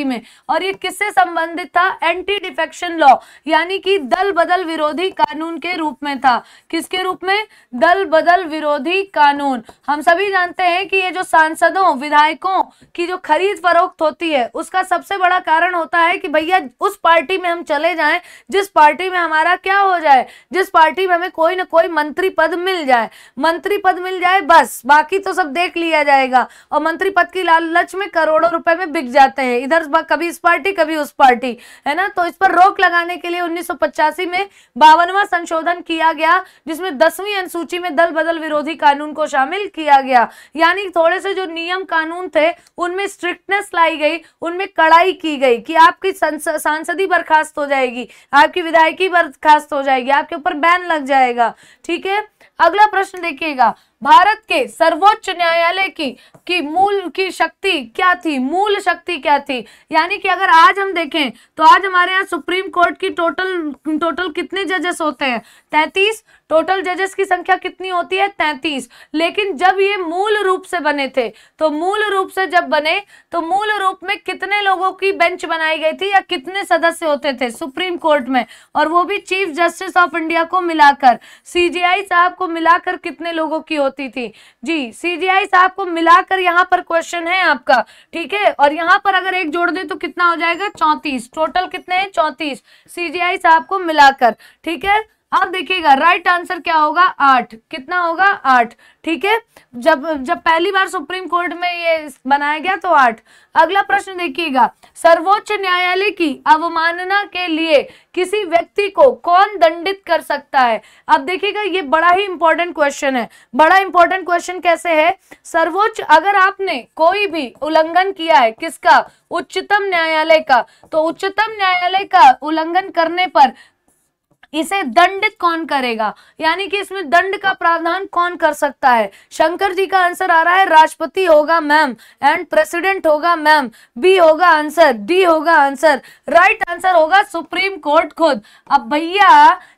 में और ये किससे संबंधित था एंटी डिफेक्शन लॉ यानी कि दल बदल विरोधी कानून के रूप में था किसके रूप में दल बदल विरोधी विरोधी कानून हम सभी जानते हैं कि ये जो सांसदों विधायकों की जो खरीद फरोख्त होती है उसका सबसे बड़ा कारण होता है कि भैया उस पार्टी में हम चले जाएं जिस पार्टी में हमारा क्या हो जाए जिस पार्टी में हमें कोई ना कोई मंत्री पद मिल जाए मंत्री पद मिल जाए बस बाकी तो सब देख लिया जाएगा और मंत्री पद की लालच में करोड़ों रुपए में बिक जाते हैं इधर कभी इस पार्टी कभी उस पार्टी है ना तो इस पर रोक लगाने के लिए उन्नीस में बावनवा संशोधन किया गया जिसमें दसवीं अनुसूची में दल बदल विरोध विरोधी कानून को शामिल किया गया यानी थोड़े से जो नियम कानून थे उनमें स्ट्रिक्टनेस लाई गई उनमें कड़ाई की गई कि आपकी सांसदी बर्खास्त हो जाएगी आपकी विधायकी बर्खास्त हो जाएगी आपके ऊपर बैन लग जाएगा ठीक है अगला प्रश्न देखिएगा भारत के सर्वोच्च न्यायालय की की मूल की शक्ति क्या थी मूल शक्ति क्या थी यानी कि अगर आज हम देखें तो आज हमारे यहाँ सुप्रीम कोर्ट की टोटल टोटल कितने जजेस होते हैं तैतीस टोटल जजेस की संख्या कितनी होती है तैंतीस लेकिन जब ये मूल रूप से बने थे तो मूल रूप से जब बने तो मूल रूप में कितने लोगों की बेंच बनाई गई थी या कितने सदस्य होते थे सुप्रीम कोर्ट में और वो भी चीफ जस्टिस ऑफ इंडिया को मिलाकर सीजीआई साहब को मिलाकर कितने लोगों की होती थी जी सीजीआई साहब को मिलाकर यहाँ पर क्वेश्चन है आपका ठीक है और यहाँ पर अगर एक जोड़ दे तो कितना हो जाएगा चौंतीस टोटल कितने हैं चौंतीस सीजीआई साहब को मिलाकर ठीक है अब देखिएगा राइट आंसर क्या होगा आठ कितना होगा आठ ठीक है जब जब पहली बार सुप्रीम कोर्ट में ये बनाया गया तो आठ अगला प्रश्न देखिएगा सर्वोच्च न्यायालय की अवमानना के लिए किसी व्यक्ति को कौन दंडित कर सकता है अब देखिएगा ये बड़ा ही इंपॉर्टेंट क्वेश्चन है बड़ा इंपॉर्टेंट क्वेश्चन कैसे है सर्वोच्च अगर आपने कोई भी उल्लंघन किया है किसका उच्चतम न्यायालय का तो उच्चतम न्यायालय का उल्लंघन करने पर इसे दंडित कौन करेगा यानी कि इसमें दंड का प्रावधान कौन कर सकता है शंकर जी का आंसर आ रहा है राष्ट्रपति होगा मैम एंड प्रेसिडेंट होगा मैम बी होगा आंसर डी होगा आंसर राइट आंसर होगा सुप्रीम कोर्ट खुद अब भैया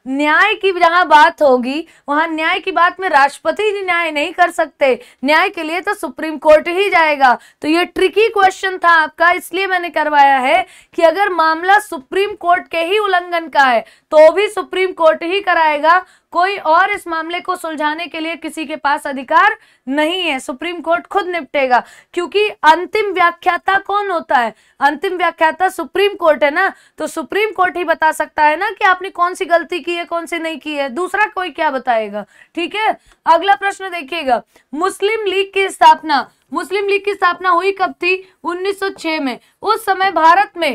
न्याय की जहां बात होगी वहां न्याय की बात में राष्ट्रपति जी न्याय नहीं कर सकते न्याय के लिए तो सुप्रीम कोर्ट ही जाएगा तो ये ट्रिकी क्वेश्चन था आपका इसलिए मैंने करवाया है कि अगर मामला सुप्रीम कोर्ट के ही उल्लंघन का है तो भी सुप्रीम कोर्ट ही कराएगा कोई और इस मामले को सुलझाने के लिए किसी के पास अधिकार नहीं है सुप्रीम कोर्ट खुद निपटेगा क्योंकि अंतिम व्याख्याता कौन होता है अंतिम व्याख्याता सुप्रीम कोर्ट है ना तो सुप्रीम कोर्ट ही बता सकता है ना कि आपने कौन सी गलती की है कौन सी नहीं की है दूसरा कोई क्या बताएगा ठीक है अगला प्रश्न देखिएगा मुस्लिम लीग की स्थापना मुस्लिम लीग की स्थापना हुई कब थी 1906 में उस समय भारत में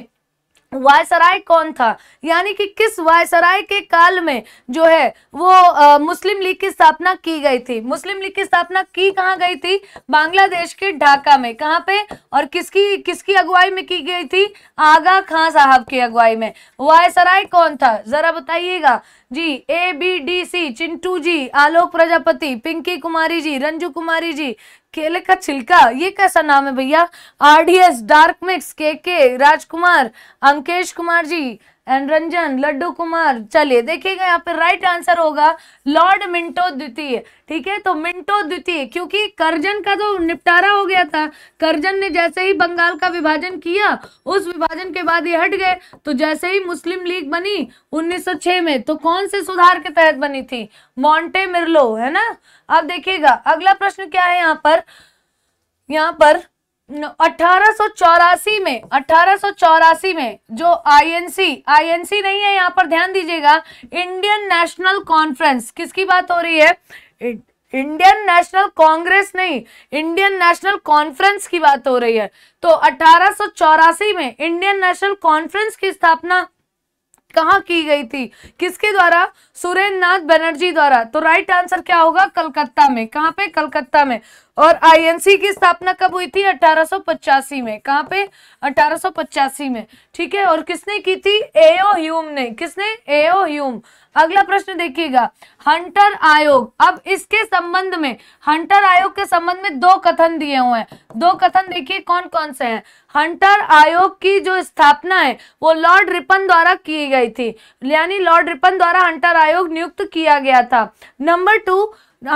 वायसराय कौन था यानी कि किस वायसराय के काल में जो है वो आ, मुस्लिम लीग की स्थापना की गई थी मुस्लिम लीग की स्थापना की कहाँ गई थी बांग्लादेश के ढाका में कहाँ पे और किसकी किसकी अगुवाई में की गई थी आगा खां साहब की अगुवाई में वायसराय कौन था जरा बताइएगा जी A B D C Chintu ji Alok Prajapati Pinki Kumari ji Ranju Kumari ji केले का छिलका ये कैसा नाम है भैया RDS dark mix K K Rajkumar Ankesh Kumar ji and Ranjan Laddu Kumar चलिए देखिएगा यहाँ पे राइट आंसर होगा लॉर्ड मिंटो द्वितीय ठीक है तो मिंटो द्वितीय क्योंकि करजन का जो निपटारा हो गया था करजन ने जैसे ही बंगाल का विभाजन किया उस विभाजन के बाद ये हट गए तो जैसे ही मुस्लिम लीग बनी 1906 में तो कौन से सुधार के तहत बनी थी मॉन्टे मिर्लो है ना अब देखिएगा अगला प्रश्न क्या है यहाँ पर यहाँ पर अठारह में अठारह में जो आईएनसी आईएनसी नहीं है यहाँ पर ध्यान दीजिएगा इंडियन नेशनल कॉन्फ्रेंस किसकी बात हो रही है इंडियन नेशनल कांग्रेस नहीं इंडियन नेशनल कॉन्फ्रेंस की बात हो रही है तो अठारह में इंडियन नेशनल कॉन्फ्रेंस की स्थापना कहा की गई थी किसके द्वारा सुरेंद्र नाथ बनर्जी द्वारा तो राइट आंसर क्या होगा कलकत्ता में कहां पे कलकत्ता में और आईएनसी की स्थापना कब हुई थी अठारह में कहां पे अठारह में ठीक है और किसने की थी एओ ह्यूम ने किसने एओ ह्यूम अगला प्रश्न देखिएगा हंटर आयोग अब इसके संबंध में हंटर आयोग के संबंध में दो कथन दिए हुए हैं दो कथन देखिए कौन कौन से हैं हंटर आयोग की जो स्थापना है वो लॉर्ड रिपन द्वारा की गई थी यानी लॉर्ड रिपन द्वारा हंटर आयोग नियुक्त किया गया था नंबर टू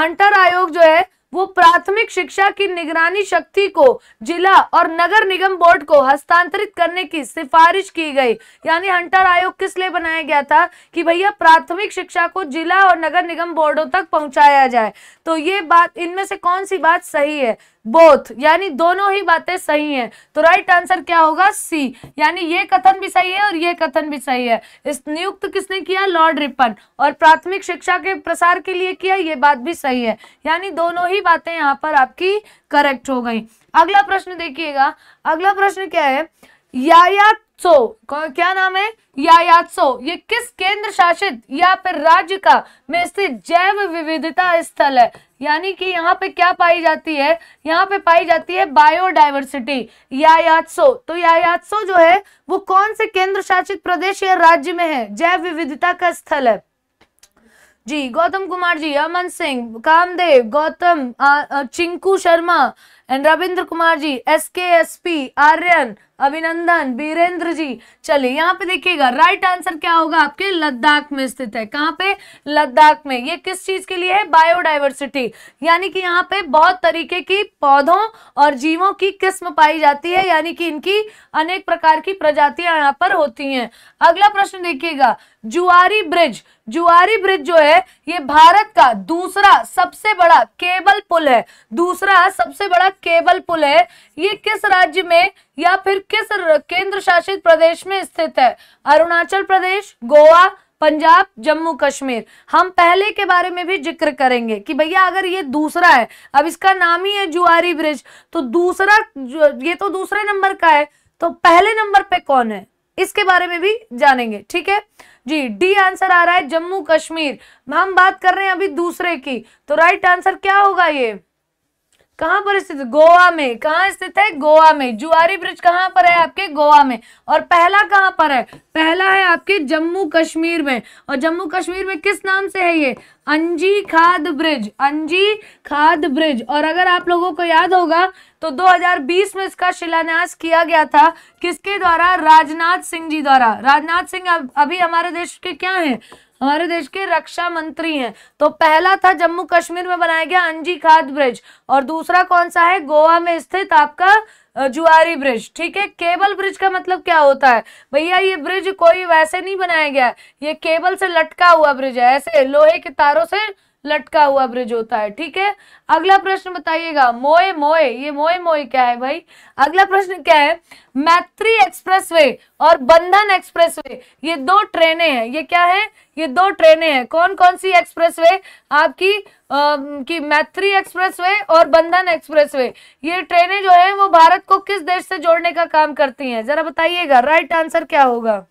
अंतर आयोग जो है वो प्राथमिक शिक्षा की निगरानी शक्ति को जिला और नगर निगम बोर्ड को हस्तांतरित करने की सिफारिश की गई यानी हंटर आयोग किस लिए बनाया गया था कि भैया प्राथमिक शिक्षा को जिला और नगर निगम बोर्डों तक पहुंचाया जाए तो ये बात इनमें से कौन सी बात सही है बोथ यानी दोनों ही बातें सही हैं तो राइट आंसर क्या होगा सी यानी ये कथन भी सही है और ये कथन भी सही है इस नियुक्त किसने किया लॉर्ड रिपन और प्राथमिक शिक्षा के प्रसार के लिए किया ये बात भी सही है यानी दोनों ही बातें यहाँ पर आपकी करेक्ट हो गई अगला प्रश्न देखिएगा अगला प्रश्न क्या है याया सो क्या नाम है यायात सो ये किस केंद्र शासित या फिर राज्य का में स्थित जैव विविधता स्थल है यानी कि यहाँ पे क्या पाई जाती है यहाँ पे पाई जाती है बायोडाइवर्सिटी यायात तो यायात जो है वो कौन से केंद्र शासित प्रदेश या राज्य में है जैव विविधता का स्थल है जी Gautam Kumar ji Aman Singh Kamdev Gautam Chinku Sharma and Ravindra Kumar ji S K S P Aryan अभिनंदन बीरेंद्र जी चलिए यहाँ पे देखिएगा राइट आंसर क्या होगा आपके लद्दाख में स्थित है कहाँ पे लद्दाख में ये किस चीज के लिए है बायोडाइवर्सिटी यानी कि यहाँ पे बहुत तरीके की पौधों और जीवों की किस्म पाई जाती है यानी कि इनकी अनेक प्रकार की प्रजातियां यहाँ पर होती हैं अगला प्रश्न देखिएगा जुआरी ब्रिज जुआरी ब्रिज जो है ये भारत का दूसरा सबसे बड़ा केबल पुल है दूसरा सबसे बड़ा केबल पुल है ये किस राज्य में या फिर किस केंद्र शासित प्रदेश में स्थित है अरुणाचल प्रदेश गोवा पंजाब जम्मू कश्मीर हम पहले के बारे में भी जिक्र करेंगे कि भैया अगर ये दूसरा है अब इसका नाम ही है जुआरी ब्रिज तो दूसरा ये तो दूसरे नंबर का है तो पहले नंबर पे कौन है इसके बारे में भी जानेंगे ठीक है जी डी आंसर आ रहा है जम्मू कश्मीर हम बात कर रहे हैं अभी दूसरे की तो राइट आंसर क्या होगा ये कहां पर स्थित गोवा में कहा स्थित है गोवा में जुआरी ब्रिज कहां पर है आपके गोवा में और पहला कहां पर है पहला है आपके जम्मू कश्मीर में और जम्मू कश्मीर में किस नाम से है ये अंजी खाद ब्रिज अंजी खाद ब्रिज और अगर आप लोगों को याद होगा तो 2020 में इसका शिलान्यास किया गया था किसके द्वारा राजनाथ सिंह जी द्वारा राजनाथ सिंह अभी हमारे देश के क्या है हमारे देश के रक्षा मंत्री हैं तो पहला था जम्मू कश्मीर में बनाया गया अंजी खाद ब्रिज और दूसरा कौन सा है गोवा में स्थित आपका जुआरी ब्रिज ठीक है केबल ब्रिज का मतलब क्या होता है भैया ये ब्रिज कोई वैसे नहीं बनाया गया ये केबल से लटका हुआ ब्रिज है ऐसे लोहे के तारों से लटका हुआ ब्रिज होता है ठीक है अगला प्रश्न बताइएगा मोए मोए ये मोए मोए क्या है भाई अगला प्रश्न क्या है मैत्री एक्सप्रेसवे और बंधन एक्सप्रेसवे ये दो ट्रेनें हैं ये क्या है ये दो ट्रेनें हैं कौन कौन सी एक्सप्रेसवे आपकी आ, की मैत्री एक्सप्रेसवे और बंधन एक्सप्रेसवे ये ट्रेनें जो है वो भारत को किस देश से जोड़ने का काम करती है जरा बताइएगा राइट आंसर क्या होगा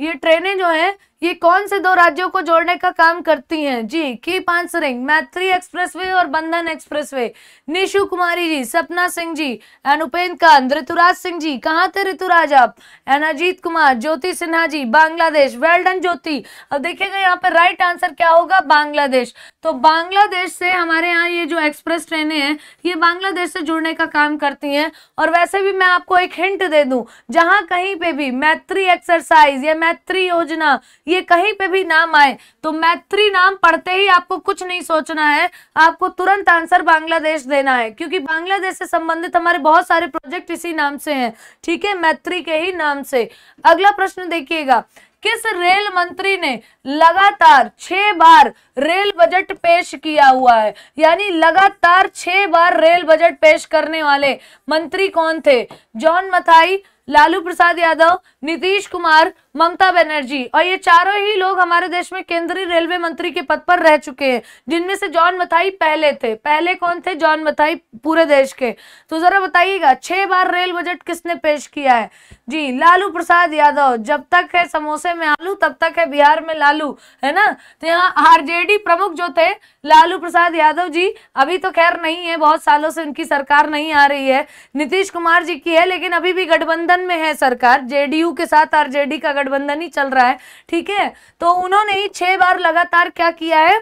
ये ट्रेनें जो हैं ये कौन से दो राज्यों को जोड़ने का काम करती हैं जी कीप आंसरिंग मैत्री एक्सप्रेसवे और बंधन एक्सप्रेसवे निशु कुमारी जी सपना सिंह जी अनुपेन्द्र उपेंद्र कांत ऋतुराज सिंह जी कहाँ थे ऋतुराज आप एनाजीत अजीत कुमार ज्योति सिन्हा जी बांग्लादेश वेल्डन ज्योति अब देखिएगा यहाँ पर राइट आंसर क्या होगा बांग्लादेश तो बांग्लादेश से हमारे यहाँ ये जो एक्सप्रेस ट्रेने हैं ये बांग्लादेश से जुड़ने का काम करती हैं और वैसे भी मैं आपको एक हिंट दे दू जहां कहीं पे भी मैत्री एक्सरसाइज या मैत्री योजना ये कहीं पे भी नाम आए तो मैत्री नाम पढ़ते ही आपको कुछ नहीं सोचना है आपको तुरंत आंसर बांग्लादेश देना है क्योंकि बांग्लादेश से संबंधित हमारे बहुत सारे प्रोजेक्ट इसी नाम से हैं ठीक है मैत्री के ही नाम से अगला प्रश्न देखिएगा किस रेल मंत्री ने लगातार छह बार रेल बजट पेश किया हुआ है यानी लगातार छह बार रेल बजट पेश करने वाले मंत्री कौन थे जॉन मथाई लालू प्रसाद यादव नीतीश कुमार ममता बनर्जी और ये चारों ही लोग हमारे देश में केंद्रीय रेलवे मंत्री के पद पर रह चुके हैं जिनमें से जॉन मथाई पहले थे पहले कौन थे जॉन मथाई पूरे देश के तो जरा बताइएगा छह बार रेल बजट किसने पेश किया है जी लालू प्रसाद यादव जब तक है समोसे में आलू तब तक है बिहार में लालू है ना तो यहाँ आर प्रमुख जो थे लालू प्रसाद यादव जी अभी तो खैर नहीं है बहुत सालों से उनकी सरकार नहीं आ रही है नीतीश कुमार जी की है लेकिन अभी भी गठबंधन में है सरकार जेडीयू जेडीयू के साथ आरजेडी का गठबंधन ही चल रहा है ठीक है तो उन्होंने ही छह बार लगातार क्या किया है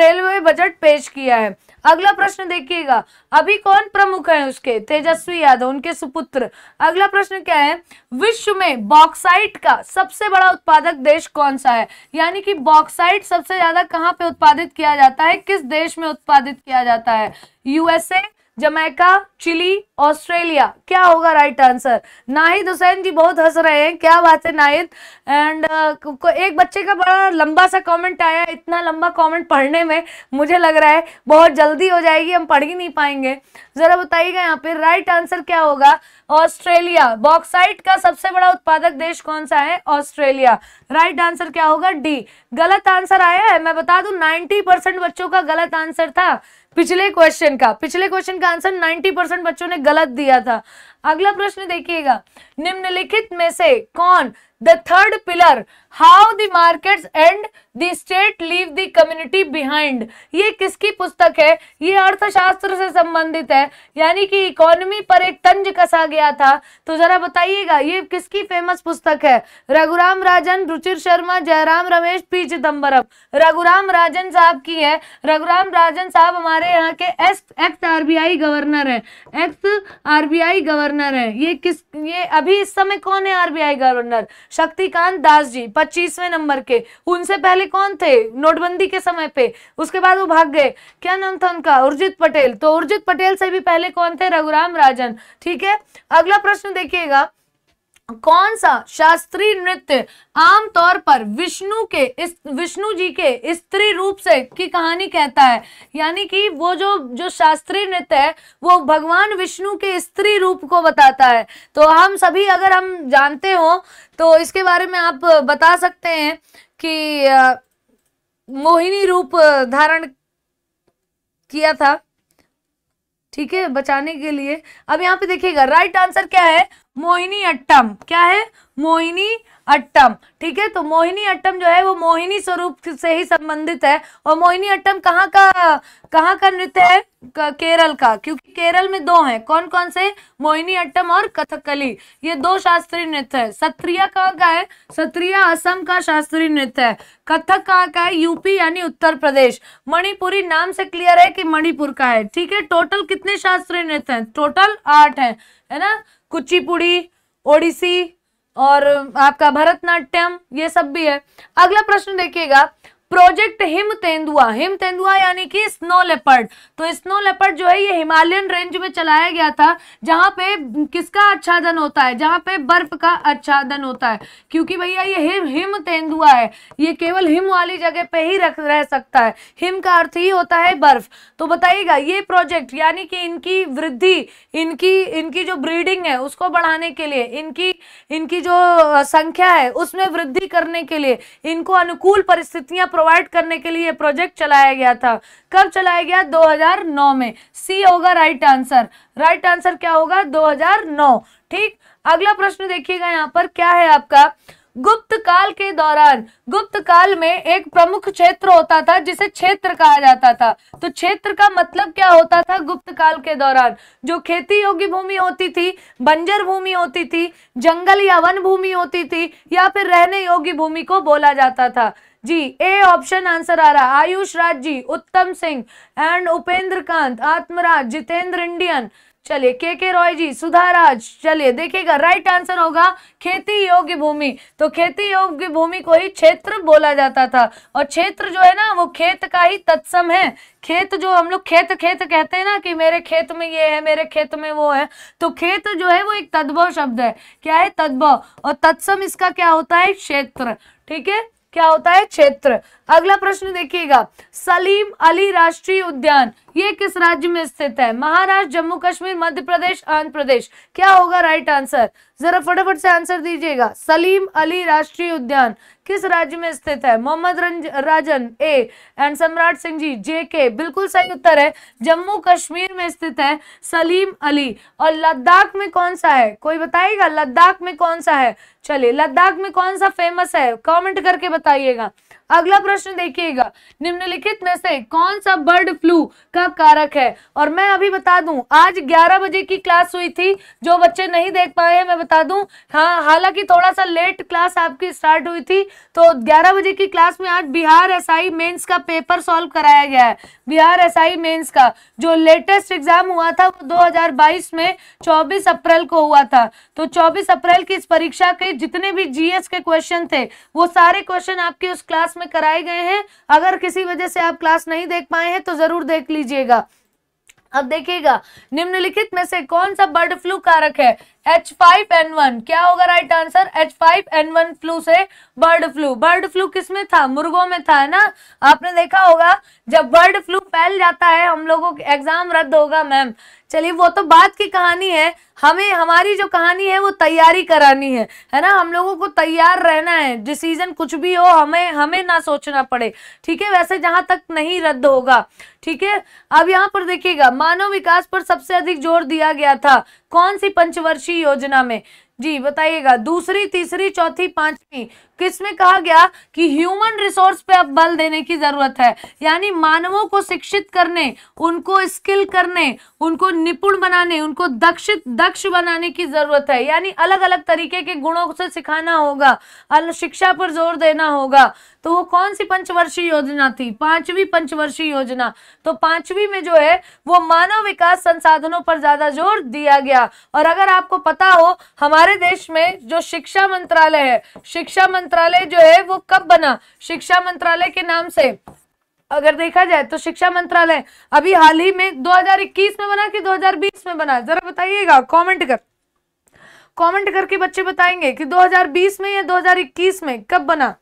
रेलवे बजट पेश किया है अगला प्रश्न देखिएगा अभी कौन प्रमुख है उसके तेजस्वी यादव उनके सुपुत्र अगला प्रश्न क्या है विश्व में बॉक्साइट का सबसे बड़ा उत्पादक देश कौन सा है यानी कि बॉक्साइट सबसे ज्यादा कहाँ पे उत्पादित किया जाता है किस देश में उत्पादित किया जाता है यूएसए जमैका चिली ऑस्ट्रेलिया क्या होगा राइट आंसर नाहिद हुसैन जी बहुत हंस रहे हैं क्या बात है नाहिद एंड uh, एक बच्चे का बड़ा लंबा सा कमेंट आया इतना लंबा कमेंट पढ़ने में मुझे लग रहा है बहुत जल्दी हो जाएगी हम पढ़ ही नहीं पाएंगे ज़रा बताइएगा यहाँ पे राइट आंसर क्या होगा ऑस्ट्रेलिया बॉक्साइट का सबसे बड़ा उत्पादक देश कौन सा है ऑस्ट्रेलिया राइट आंसर क्या होगा डी गलत आंसर आया है मैं बता दू नाइनटी परसेंट बच्चों का गलत आंसर था पिछले क्वेश्चन का पिछले क्वेश्चन का आंसर 90 परसेंट बच्चों ने गलत दिया था अगला प्रश्न देखिएगा निम्नलिखित में से कौन the third pillar how the market and the state leave the community behind ये किसकी पुस्तक है ये अर्थशास्त्र से संबंधित है यानी कि इकोनॉमी पर एक तंज कसा गया था तो जरा बताइएगा ये किसकी फेमस पुस्तक है रघुराम राजन रुचिर शर्मा जयराम रमेश पी चिदम्बरम रघुराम राजन साहब की है रघुराम राजन साहब हमारे यहाँ के एक्स एक्स आई गवर्नर है एक्स आई गवर्नर है ये किस ये अभी इस समय कौन है आई गवर्नर शक्तिकांत दास जी पच्चीसवें नंबर के उनसे पहले कौन थे नोटबंदी के समय पे उसके बाद वो भाग गए क्या नाम था उनका उर्जित पटेल तो उर्जित पटेल से भी पहले कौन थे रघुराम राजन ठीक है अगला प्रश्न देखिएगा कौन सा शास्त्रीय नृत्य आमतौर पर विष्णु के इस विष्णु जी के स्त्री रूप से की कहानी कहता है यानी कि वो जो जो शास्त्रीय नृत्य है वो भगवान विष्णु के स्त्री रूप को बताता है तो हम सभी अगर हम जानते हो तो इसके बारे में आप बता सकते हैं कि मोहिनी रूप धारण किया था ठीक है बचाने के लिए अब यहाँ पे देखिएगा राइट आंसर क्या है मोहिनी अट्टम क्या है मोहिनी अट्टम ठीक है तो मोहिनी अट्टम जो है वो मोहिनी स्वरूप से ही संबंधित है और मोहिनी अट्टम कहाँ का कहाँ का नृत्य है केरल का क्योंकि केरल में दो हैं कौन कौन से मोहिनी अट्टम और कथकली ये दो शास्त्रीय नृत्य है सत्रिया कहाँ का है सत्रिया असम का शास्त्रीय नृत्य है कथक कहाँ का है यूपी यानी उत्तर प्रदेश मणिपुरी नाम से क्लियर है कि मणिपुर का है ठीक है टोटल कितने शास्त्रीय नृत्य है टोटल आठ है है ना कुचिपुड़ी ओडिसी और आपका भरतनाट्यम ये सब भी है अगला प्रश्न देखिएगा प्रोजेक्ट हिम तेंदुआ हिम तेंदुआ यानी कि स्नो लेपर्ड तो स्नो लेपर्ड जो है ये हिमालयन रेंज में चलाया गया था जहां पे किसका आच्छादन होता है जहां पे बर्फ का आच्छादन होता है क्योंकि भैया ये हिम हिम तेंदुआ है ये केवल हिम वाली जगह पे ही रख रह सकता है हिम का अर्थ ही होता है बर्फ तो बताइएगा ये प्रोजेक्ट यानी कि इनकी वृद्धि इनकी इनकी जो ब्रीडिंग है उसको बढ़ाने के लिए इनकी इनकी जो संख्या है उसमें वृद्धि करने के लिए इनको अनुकूल परिस्थितियां प्रोवाइड करने के लिए प्रोजेक्ट चलाया गया था कब चलाया गया 2009 में सी होगा राइट आंसर राइट आंसर क्या होगा 2009 ठीक अगला प्रश्न देखिएगा यहाँ पर क्या है आपका गुप्त काल के दौरान गुप्त काल में एक प्रमुख क्षेत्र होता था जिसे क्षेत्र कहा जाता था तो क्षेत्र का मतलब क्या होता था गुप्त काल के दौरान जो खेती योग्य भूमि होती थी बंजर भूमि होती थी जंगल या वन भूमि होती थी या फिर रहने योग्य भूमि को बोला जाता था जी ए ऑप्शन आंसर आ रहा है आयुष राज जी उत्तम सिंह एंड उपेंद्र कांत आत्मराज जितेंद्र इंडियन चलिए के के रॉय जी सुधाराज चलिए देखिएगा राइट आंसर होगा खेती योग्य भूमि तो खेती योग्य भूमि को ही क्षेत्र बोला जाता था और क्षेत्र जो है ना वो खेत का ही तत्सम है खेत जो हम लोग खेत खेत कहते हैं ना कि मेरे खेत में ये है मेरे खेत में वो है तो खेत जो है वो एक तद्भव शब्द है क्या है तद्भव और तत्सम इसका क्या होता है क्षेत्र ठीक है क्या होता है क्षेत्र अगला प्रश्न देखिएगा सलीम अली राष्ट्रीय उद्यान ये किस राज्य में स्थित है महाराष्ट्र जम्मू कश्मीर मध्य प्रदेश आंध्र प्रदेश क्या होगा राइट आंसर जरा फटाफट से आंसर दीजिएगा सलीम अली राष्ट्रीय उद्यान किस राज्य में स्थित है मोहम्मद राजन ए एंड सम्राट सिंह जी जे के बिल्कुल सही उत्तर है जम्मू कश्मीर में स्थित है सलीम अली और लद्दाख में कौन सा है कोई बताइएगा लद्दाख में कौन सा है चलिए लद्दाख में कौन सा फेमस है कमेंट करके बताइएगा अगला प्रश्न देखिएगा निम्नलिखित में से कौन सा बर्ड फ्लू का कारक है और मैं अभी बता दूं आज 11 बजे की क्लास हुई थी जो बच्चे नहीं देख पाए हैं मैं बता दूं हाँ हालांकि थोड़ा सा लेट क्लास आपकी स्टार्ट हुई थी तो 11 बजे की क्लास में आज बिहार एसआई मेंस का पेपर सॉल्व कराया गया है बिहार एसआई मेंस का जो लेटेस्ट एग्जाम हुआ था वो दो में चौबीस अप्रैल को हुआ था तो चौबीस अप्रैल की इस परीक्षा के जितने भी जीएस के क्वेश्चन थे वो सारे क्वेश्चन आपके उस क्लास में कराए गए हैं अगर किसी वजह से आप क्लास नहीं देख पाए हैं तो जरूर देख लीजिएगा अब देखिएगा निम्नलिखित में से कौन सा बर्ड फ्लू कारक है H5N1 क्या होगा राइट आंसर H5N1 फ्लू से बर्ड फ्लू बर्ड फ्लू किस में था मुर्गों में था है ना आपने देखा होगा जब बर्ड फ्लू फैल जाता है हम लोगों के एग्जाम रद्द होगा मैम चलिए वो तो बात की कहानी है हमें हमारी जो कहानी है वो तैयारी करानी है है ना हम लोगों को तैयार रहना है डिसीजन कुछ भी हो हमें हमें ना सोचना पड़े ठीक है वैसे जहां तक नहीं रद्द होगा ठीक है अब यहाँ पर देखिएगा मानव विकास पर सबसे अधिक जोर दिया गया था कौन सी पंचवर्षीय योजना में जी बताइएगा दूसरी तीसरी चौथी पांचवी किसमें कहा गया कि ह्यूमन रिसोर्स पे अब बल देने की जरूरत है यानी मानवों को शिक्षित करने उनको स्किल करने उनको निपुण बनाने उनको दक्ष दक्ष बनाने की जरूरत है यानी अलग अलग तरीके के गुणों से सिखाना होगा शिक्षा पर जोर देना होगा तो वो कौन सी पंचवर्षीय योजना थी पांचवी पंचवर्षीय योजना तो पांचवी में जो है वो मानव विकास संसाधनों पर ज्यादा जोर दिया गया और अगर आपको पता हो हमारे देश में जो शिक्षा मंत्रालय है शिक्षा मंत्रालय मंत्रालय जो है वो कब बना शिक्षा मंत्रालय के नाम से अगर देखा जाए तो शिक्षा मंत्रालय अभी हाल ही में 2021 में बना कि 2020 में बना जरा बताइएगा कमेंट कर कमेंट करके बच्चे बताएंगे कि 2020 में या 2021 में कब बना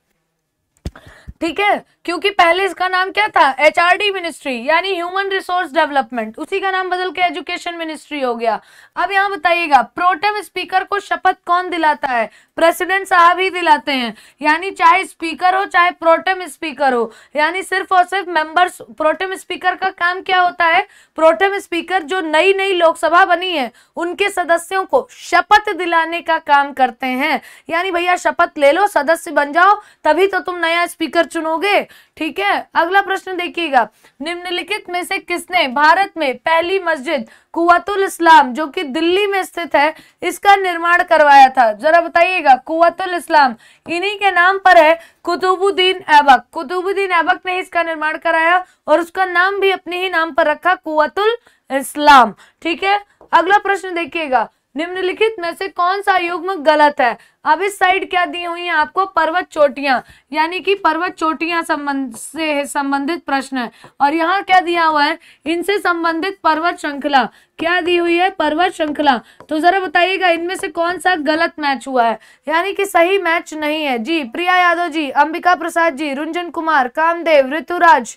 ठीक है क्योंकि पहले इसका नाम क्या था डी मिनिस्ट्री यानी ह्यूमन रिसोर्स डेवलपमेंट उसी का नाम बदल के एजुकेशन मिनिस्ट्री हो गया अब यहाँ बताइएगा प्रोटेम स्पीकर को शपथ कौन दिलाता है प्रेसिडेंट साहब ही दिलाते हैं यानी चाहे स्पीकर हो चाहे प्रोटेम स्पीकर हो यानी सिर्फ और सिर्फ मेंबर्स प्रोटेम स्पीकर का काम क्या होता है प्रोटेम स्पीकर जो नई नई लोकसभा बनी है उनके सदस्यों को शपथ दिलाने का काम करते हैं यानी भैया शपथ ले लो सदस्य बन जाओ तभी तो तुम नया स्पीकर चुनोगे ठीक है अगला प्रश्न देखिएगा निम्नलिखित में से किसने भारत में पहली मस्जिद कुतुल इस्लाम जो कि दिल्ली में स्थित है इसका निर्माण करवाया था जरा बताइएगा कुतुल इस्लाम इन्हीं के नाम पर है कुतुबुद्दीन ऐबक कुतुबुद्दीन ऐबक ने इसका निर्माण कराया और उसका नाम भी अपने ही नाम पर रखा कुतुल इस्लाम ठीक है अगला प्रश्न देखिएगा निम्नलिखित में से कौन सा युग्म गलत है अब इस साइड क्या दी हुई है आपको पर्वत चोटियां यानी कि पर्वत चोटियां संबंध से संबंधित प्रश्न है और यहाँ क्या दिया हुआ है इनसे संबंधित पर्वत श्रृंखला क्या दी हुई है पर्वत श्रृंखला तो जरा बताइएगा इनमें से कौन सा गलत मैच हुआ है यानी कि सही मैच नहीं है जी प्रिया यादव जी अंबिका प्रसाद जी रुंजन कुमार कामदेव ऋतुराज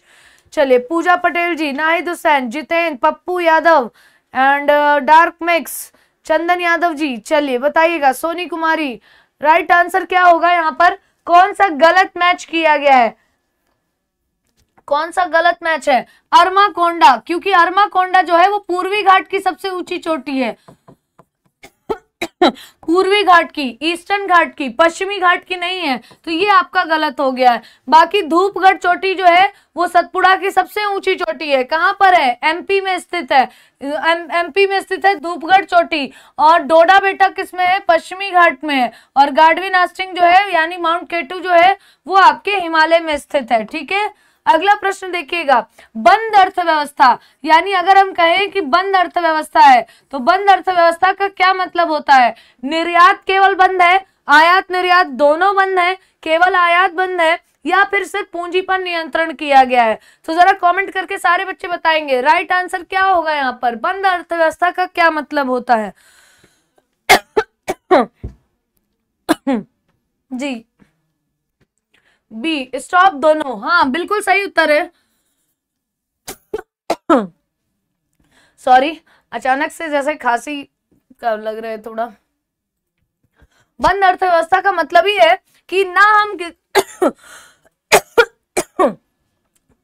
चलिए Pooja Patel ji Nahid Hussain Jitendra Pappu Yadav and dark mix Chandan Yadav ji चलिए बताइएगा सोनी कुमारी राइट आंसर क्या होगा यहाँ पर कौन सा गलत मैच किया गया है कौन सा गलत मैच है अरमा कोंडा क्योंकि अरमा कोंडा जो है वो पूर्वी घाट की सबसे ऊंची चोटी है पूर्वी घाट की ईस्टर्न घाट की पश्चिमी घाट की नहीं है तो ये आपका गलत हो गया है बाकी धूपगढ़ चोटी जो है वो सतपुड़ा की सबसे ऊंची चोटी है कहाँ पर है एमपी में स्थित है एमपी में स्थित है धूपगढ़ चोटी और डोडा बेटा किस में है पश्चिमी घाट में है और गाडवी नास्टिंग जो है यानी माउंट केटू जो है वो आपके हिमालय में स्थित है ठीक है अगला प्रश्न देखिएगा बंद अर्थव्यवस्था यानी अगर हम कहें कि बंद अर्थव्यवस्था है तो बंद अर्थव्यवस्था का क्या मतलब होता है निर्यात केवल बंद है आयात निर्यात दोनों बंद है केवल आयात बंद है या फिर सिर्फ पूंजी पर नियंत्रण किया गया है तो जरा कमेंट करके सारे बच्चे बताएंगे राइट आंसर क्या होगा यहाँ पर बंद अर्थव्यवस्था का क्या मतलब होता है *coughs* जी बी स्टॉप दोनों हाँ बिल्कुल सही उत्तर है सॉरी अचानक से जैसे खांसी का लग रहा है थोड़ा बंद अर्थव्यवस्था का मतलब ही है कि ना हम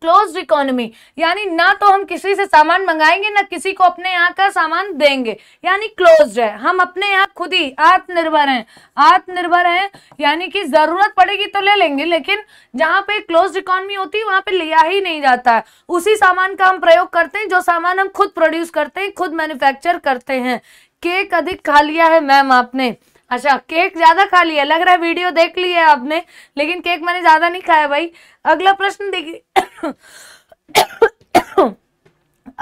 क्लोज इकोनॉमी यानी ना तो हम किसी से सामान मंगाएंगे ना किसी को अपने यहाँ का सामान देंगे यानी क्लोज है हम अपने यहाँ खुद ही आत्मनिर्भर हैं आत्मनिर्भर हैं यानी कि ज़रूरत पड़ेगी तो ले लेंगे लेकिन जहाँ पे क्लोज इकोनॉमी होती है वहाँ पे लिया ही नहीं जाता है उसी सामान का हम प्रयोग करते हैं जो सामान हम खुद प्रोड्यूस करते हैं खुद मैन्युफैक्चर करते हैं केक अधिक खा लिया है मैम आपने अच्छा केक ज्यादा खा लिया लग रहा है वीडियो देख लिया आपने लेकिन केक मैंने ज्यादा नहीं खाया भाई अगला प्रश्न देखिए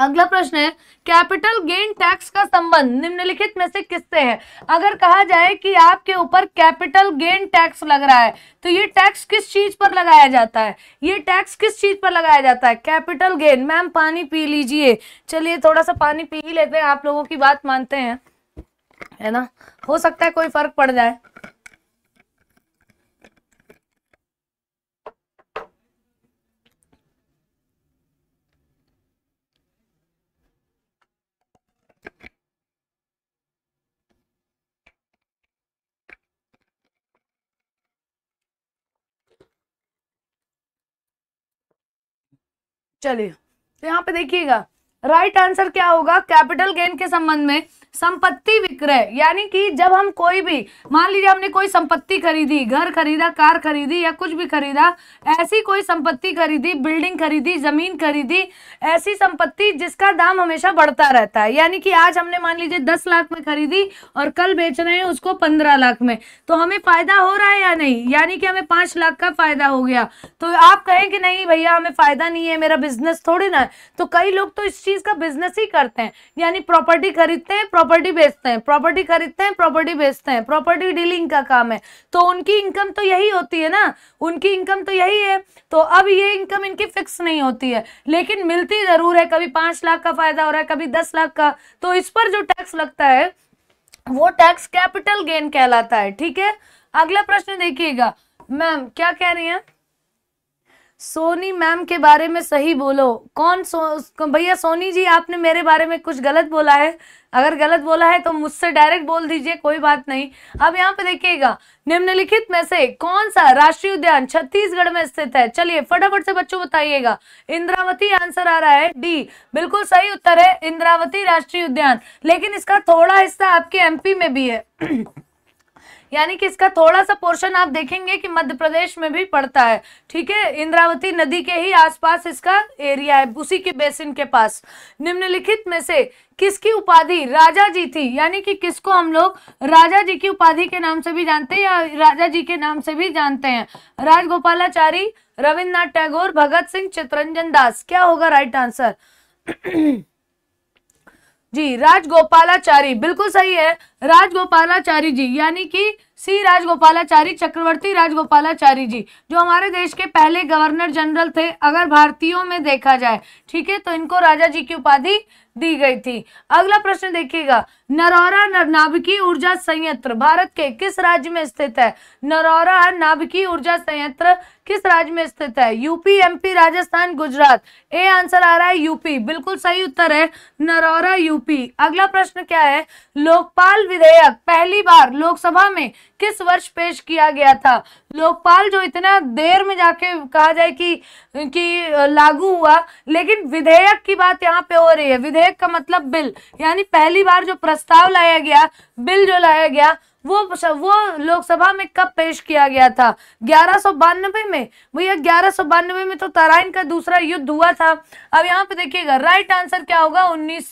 अगला प्रश्न है कैपिटल गेन टैक्स का संबंध निम्नलिखित में से किससे है अगर कहा जाए कि आपके ऊपर कैपिटल गेन टैक्स लग रहा है तो ये टैक्स किस चीज पर लगाया जाता है ये टैक्स किस चीज पर लगाया जाता है कैपिटल गेन मैम पानी पी लीजिए चलिए थोड़ा सा पानी पी ही लेते हैं आप लोगों की बात मानते हैं है ना हो सकता है कोई फर्क पड़ जाए चलिए तो यहाँ पे देखिएगा राइट आंसर क्या होगा कैपिटल गेन के संबंध में संपत्ति विक्रय यानी कि जब हम कोई भी मान लीजिए हमने कोई संपत्ति खरीदी घर खरीदा कार खरीदी या कुछ भी खरीदा ऐसी कोई संपत्ति खरीदी बिल्डिंग खरीदी जमीन खरीदी ऐसी संपत्ति जिसका दाम हमेशा बढ़ता रहता है यानी कि आज हमने मान लीजिए दस लाख में खरीदी और कल बेच रहे हैं उसको पंद्रह लाख में तो हमें फायदा हो रहा है या नहीं यानी कि हमें पांच लाख का फायदा हो गया तो आप कहें कि नहीं भैया हमें फायदा नहीं है मेरा बिजनेस थोड़ी ना तो कई लोग तो इस चीज का बिजनेस ही करते हैं यानी प्रॉपर्टी खरीदते हैं प्रॉपर्टी बेचते हैं प्रॉपर्टी खरीदते हैं प्रॉपर्टी बेचते हैं प्रॉपर्टी डीलिंग का काम है तो उनकी इनकम तो यही होती है ना उनकी इनकम तो यही है तो अब ये इनकम इनकी फिक्स नहीं होती है लेकिन मिलती जरूर है कभी पांच लाख का फायदा हो रहा है कभी दस लाख का तो इस पर जो टैक्स लगता है वो टैक्स कैपिटल गेन कहलाता है ठीक है अगला प्रश्न देखिएगा मैम क्या कह रही है सोनी मैम के बारे में सही बोलो कौन सो भैया सोनी जी आपने मेरे बारे में कुछ गलत बोला है अगर गलत बोला है तो मुझसे डायरेक्ट बोल दीजिए कोई बात नहीं अब यहाँ पे देखिएगा निम्नलिखित में से कौन सा राष्ट्रीय उद्यान छत्तीसगढ़ में स्थित है चलिए फटाफट से बच्चों बताइएगा इंद्रावती आंसर आ रहा है डी बिल्कुल सही उत्तर है इंद्रावती राष्ट्रीय उद्यान लेकिन इसका थोड़ा हिस्सा आपके एमपी में भी है *clears throat* यानी कि इसका थोड़ा सा पोर्शन आप देखेंगे कि मध्य प्रदेश में भी पड़ता है ठीक है इंद्रावती नदी के ही आसपास इसका एरिया है उसी के बेसिन के पास निम्नलिखित में से किसकी उपाधि राजा जी थी यानी कि किसको हम लोग राजा जी की उपाधि के नाम से भी जानते हैं या राजा जी के नाम से भी जानते हैं राजगोपालाचारी रविन्द्रनाथ टैगोर भगत सिंह चित्रंजन दास क्या होगा राइट आंसर *clears throat* जी राजगोपालाचारी बिल्कुल सही है राजगोपालाचारी जी यानी कि सी राजगोपालाचारी चक्रवर्ती राजगोपालाचारी जी जो हमारे देश के पहले गवर्नर जनरल थे अगर भारतीयों में देखा जाए ठीक है तो इनको राजा जी की उपाधि दी गई थी अगला प्रश्न देखिएगा नरौरा नाभिकीय ऊर्जा संयंत्र भारत के किस राज्य में स्थित है नरौरा नाभिकीय ऊर्जा संयंत्र किस राज्य में स्थित है UP M Rajasthan Gujarat A answer आ रहा है यूपी बिल्कुल सही उत्तर है नरौरा यूपी अगला प्रश्न क्या है लोकपाल विधेयक पहली बार लोकसभा में किस वर्ष पेश किया गया था लोकपाल जो इतना देर में जाके कहा जाए कि कि लागू हुआ लेकिन विधेयक की बात यहाँ पे हो रही है विधेयक का मतलब बिल यानी पहली बार जो प्रस्ताव लाया गया बिल जो लाया गया वो वो लोकसभा में कब पेश किया गया था ग्यारह में भैया ग्यारह में तो तराइन का दूसरा युद्ध हुआ था अब यहाँ पे देखिएगा राइट आंसर क्या होगा उन्नीस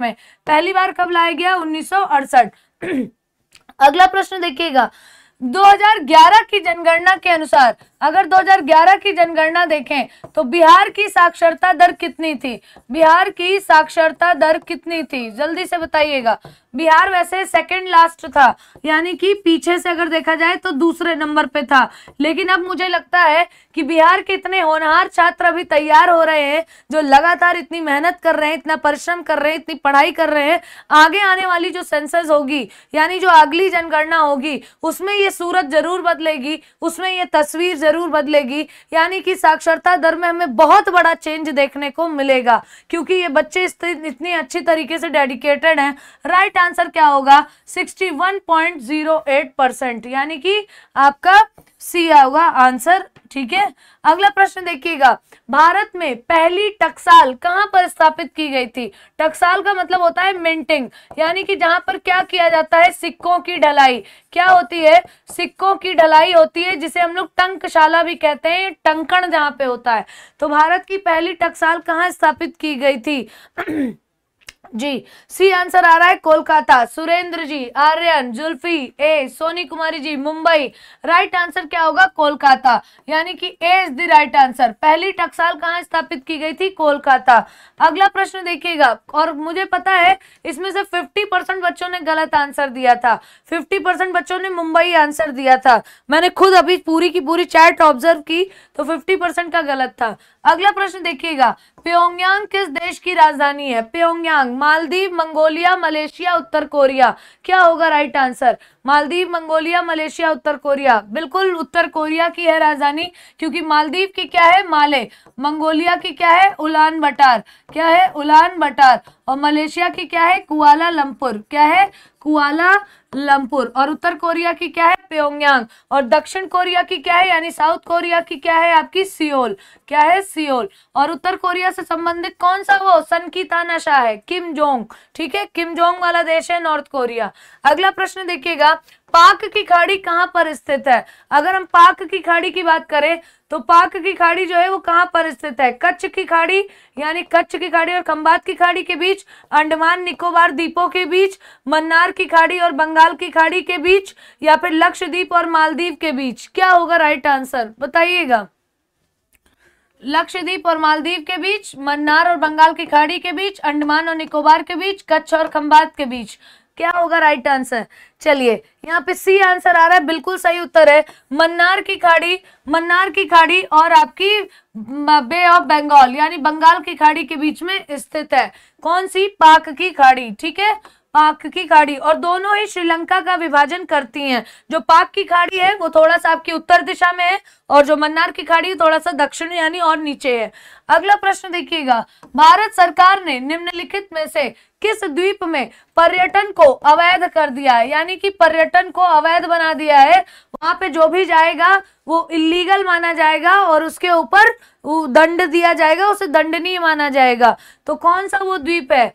में पहली बार कब लाया गया उन्नीस *clears throat* अगला प्रश्न देखिएगा 2011 की जनगणना के अनुसार अगर 2011 की जनगणना देखें तो बिहार की साक्षरता दर कितनी थी बिहार की साक्षरता दर कितनी थी जल्दी से बताइएगा बिहार वैसे सेकंड लास्ट था यानी कि पीछे से अगर देखा जाए तो दूसरे नंबर पे था लेकिन अब मुझे लगता है कि बिहार के इतने होनहार छात्र अभी तैयार हो रहे हैं जो लगातार इतनी मेहनत कर रहे हैं इतना परिश्रम कर रहे हैं इतनी पढ़ाई कर रहे हैं आगे आने वाली जो सेंसस होगी यानी जो अगली जनगणना होगी उसमें ये सूरत जरूर बदलेगी उसमें ये तस्वीर जरूर बदलेगी यानी कि साक्षरता दर में हमें बहुत बड़ा चेंज देखने को मिलेगा क्योंकि ये बच्चे इतनी अच्छी तरीके से डेडिकेटेड हैं राइट आंसर क्या होगा 61.08 परसेंट यानी कि आपका सी होगा आंसर ठीक है अगला प्रश्न देखिएगा भारत में पहली टकसाल कहां पर स्थापित की गई थी टकसाल का मतलब होता है मिंटिंग यानी कि जहां पर क्या किया जाता है सिक्कों की ढलाई क्या होती है सिक्कों की ढलाई होती है जिसे हम लोग टंकशाला भी कहते हैं टंकण जहां पे होता है तो भारत की पहली टक्साल कहाँ स्थापित की गई थी *clears throat* जी सी आंसर आ रहा है Kolkata Surendra ji Aryan Julfi A Soni Kumari ji Mumbai right answer क्या होगा कोलकाता यानी कि A is the right answer पहली टक्साल कहाँ स्थापित की गई थी कोलकाता अगला प्रश्न देखिएगा और मुझे पता है इसमें से 50 परसेंट बच्चों ने गलत आंसर दिया था 50 परसेंट बच्चों ने मुंबई आंसर दिया था मैंने खुद अभी पूरी की पूरी चैट ऑब्जर्व की तो फिफ्टी का गलत था अगला प्रश्न देखिएगा प्योंगयांग किस देश की राजधानी है प्योंगयांग मालदीव मंगोलिया मलेशिया उत्तर कोरिया क्या होगा right answer Maldives Mongolia Malaysia उत्तर कोरिया बिल्कुल उत्तर कोरिया की है राजधानी क्योंकि मालदीव की क्या है माले मंगोलिया की क्या है उलान बटार क्या है उलान बटार और मलेशिया की क्या है कुआला लंपुर क्या है कुआला लमपुर और उत्तर कोरिया की क्या है प्योंगयांग और दक्षिण कोरिया की क्या है यानी साउथ कोरिया की क्या है आपकी सियोल क्या है सियोल और उत्तर कोरिया से संबंधित कौन सा वो सन की तानाशाह है किम जोंग ठीक है किम जोंग वाला देश है नॉर्थ कोरिया अगला प्रश्न देखिएगा पाक की खाड़ी कहाँ पर स्थित है अगर हम पाक की खाड़ी की बात करें तो पाक की खाड़ी जो है वो कहाँ पर स्थित है कच्छ की खाड़ी यानी कच्छ की खाड़ी और खम्बात की खाड़ी के बीच अंडमान निकोबार द्वीपों के बीच मन्नार की खाड़ी और बंगाल की खाड़ी के बीच या फिर लक्षद्वीप और मालदीव के बीच क्या होगा राइट आंसर बताइएगा लक्षद्वीप और मालदीव के बीच मन्नार और बंगाल की खाड़ी के बीच अंडमान और निकोबार के बीच कच्छ और खम्बात के बीच क्या होगा राइट आंसर चलिए यहाँ पे सी आंसर आ रहा है बिल्कुल सही उत्तर है मन्नार की खाड़ी मन्नार की खाड़ी और आपकी बे ऑफ बंगाल यानी बंगाल की खाड़ी के बीच में स्थित है कौन सी पाक की खाड़ी ठीक है पाक की खाड़ी और दोनों ही श्रीलंका का विभाजन करती हैं जो पाक की खाड़ी है वो थोड़ा सा आपकी उत्तर दिशा में है और जो मन्नार की खाड़ी थोड़ा सा दक्षिण यानी और नीचे है अगला प्रश्न देखिएगा भारत सरकार ने निम्नलिखित में से किस द्वीप में पर्यटन को अवैध कर दिया है यानी कि पर्यटन को अवैध बना दिया है वहां पे जो भी जाएगा वो इलीगल माना जाएगा और उसके ऊपर दंड दिया जाएगा उसे दंडनीय माना जाएगा तो कौन सा वो द्वीप है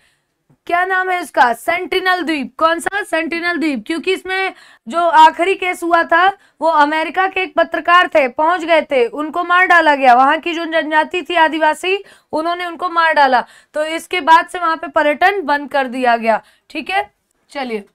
क्या नाम है इसका सेंटिनल द्वीप कौन सा सेंटिनल द्वीप क्योंकि इसमें जो आखिरी केस हुआ था वो अमेरिका के एक पत्रकार थे पहुंच गए थे उनको मार डाला गया वहां की जो जनजाति थी आदिवासी उन्होंने उनको मार डाला तो इसके बाद से वहां पे पर्यटन बंद कर दिया गया ठीक है चलिए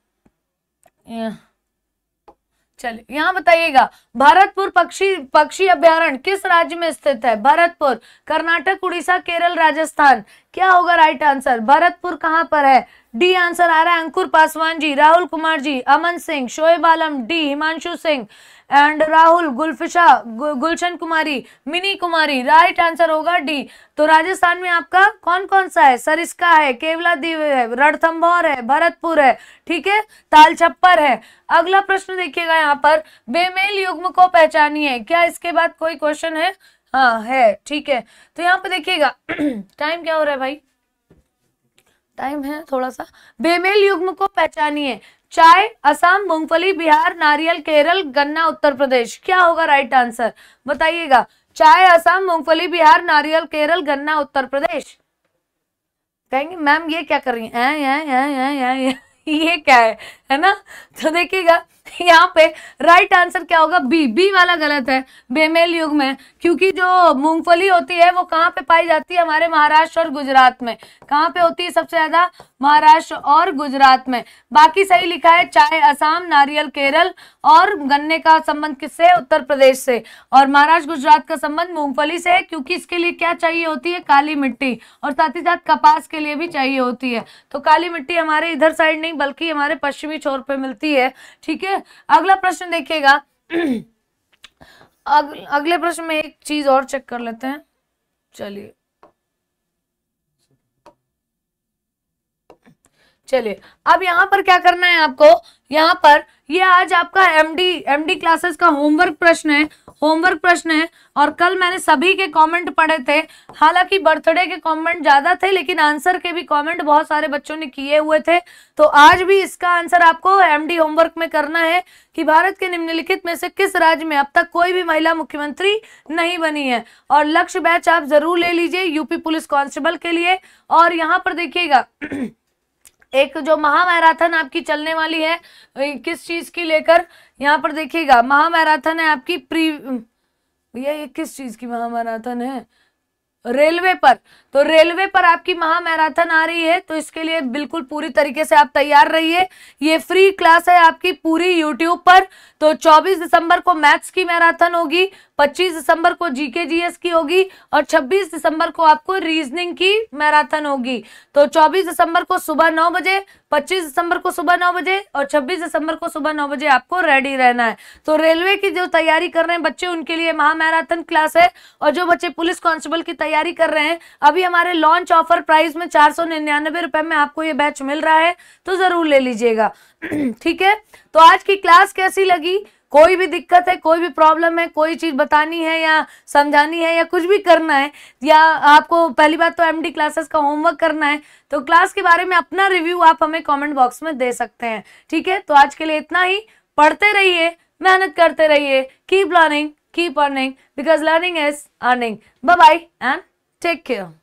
चलिए यहाँ बताइएगा भरतपुर पक्षी पक्षी अभ्यारण किस राज्य में स्थित है भरतपुर कर्नाटक उड़ीसा केरल राजस्थान क्या होगा राइट आंसर भरतपुर कहाँ पर है डी आंसर आ रहा है अंकुर पासवान जी राहुल कुमार जी अमन सिंह शोएब आलम डी हिमांशु सिंह एंड राहुल गुलफिशा गु, गुलशन कुमारी मिनी कुमारी राइट आंसर होगा डी तो राजस्थान में आपका कौन कौन सा है सरिस्का है केवला दीव है रणथम्भौर है भरतपुर है ठीक है तालछप्पर है अगला प्रश्न देखिएगा यहाँ पर बेमेल युग्म को पहचानिए क्या इसके बाद कोई क्वेश्चन है हाँ है ठीक है तो यहाँ पे देखिएगा टाइम क्या हो रहा है भाई टाइम है थोड़ा सा बेमेल युग्म को पहचानिए चाय असम मूंगफली बिहार नारियल केरल गन्ना उत्तर प्रदेश क्या होगा राइट आंसर बताइएगा चाय असम मूंगफली बिहार नारियल केरल गन्ना उत्तर प्रदेश कहेंगे मैम ये क्या कर रही है ये क्या है है ना तो देखिएगा *laughs* यहाँ पे राइट आंसर क्या होगा बी बी वाला गलत है बेमेल युग में क्योंकि जो मूंगफली होती है वो कहाँ पे पाई जाती है हमारे महाराष्ट्र और गुजरात में कहाँ पे होती है सबसे ज्यादा महाराष्ट्र और गुजरात में बाकी सही लिखा है चाय असम नारियल केरल और गन्ने का संबंध किससे उत्तर प्रदेश से और महाराष्ट्र गुजरात का संबंध मूंगफली से है क्योंकि इसके लिए क्या चाहिए होती है काली मिट्टी और साथ ही साथ कपास के लिए भी चाहिए होती है तो काली मिट्टी हमारे इधर साइड नहीं बल्कि हमारे पश्चिमी छोर पे मिलती है ठीक है है अगला प्रश्न देखिएगा अग, अगले प्रश्न में एक चीज और चेक कर लेते हैं चलिए चलिए अब यहाँ पर क्या करना है आपको यहाँ पर ये यह आज आपका एमडी एमडी क्लासेस का होमवर्क प्रश्न है होमवर्क प्रश्न है और कल मैंने सभी के कमेंट पढ़े थे हालांकि बर्थडे के कमेंट ज़्यादा थे लेकिन आंसर के भी कमेंट बहुत सारे बच्चों ने किए हुए थे तो आज भी इसका आंसर आपको एमडी होमवर्क में करना है कि भारत के निम्नलिखित में से किस राज्य में अब तक कोई भी महिला मुख्यमंत्री नहीं बनी है और लक्ष्य बैच आप ज़रूर ले लीजिए यूपी पुलिस कांस्टेबल के लिए और यहाँ पर देखिएगा *clears throat* एक जो महामैराथन आपकी चलने वाली है किस चीज़ की लेकर यहाँ पर देखिएगा महामैराथन है आपकी प्री भैया ये किस चीज़ की महामैराथन है रेलवे पर तो रेलवे पर आपकी महा मैराथन आ रही है तो इसके लिए बिल्कुल पूरी तरीके से आप तैयार रहिए ये फ्री क्लास है आपकी पूरी यूट्यूब पर तो 24 दिसंबर को मैथ्स की मैराथन होगी 25 दिसंबर को जीके जीएस की होगी और 26 दिसंबर को आपको रीजनिंग की मैराथन होगी तो 24 दिसंबर को सुबह नौ बजे 25 दिसंबर को सुबह नौ बजे और 26 दिसंबर को सुबह नौ बजे आपको रेडी रहना है तो रेलवे की जो तैयारी कर रहे हैं बच्चे उनके लिए महा मैराथन क्लास है और जो बच्चे पुलिस कांस्टेबल की तैयारी कर रहे हैं अभी अभी हमारे लॉन्च ऑफर प्राइस में चार सौ निन्यानबे रुपए में आपको ये बैच मिल रहा है तो जरूर ले लीजिएगा *clears throat* ठीक है तो आज की क्लास कैसी लगी कोई भी दिक्कत है कोई भी प्रॉब्लम है कोई चीज़ बतानी है या समझानी है या कुछ भी करना है या आपको पहली बात तो एमडी क्लासेस का होमवर्क करना है तो क्लास के बारे में अपना रिव्यू आप हमें कमेंट बॉक्स में दे सकते हैं ठीक है तो आज के लिए इतना ही पढ़ते रहिए मेहनत करते रहिए keep learning keep earning because learning is earning bye bye and take care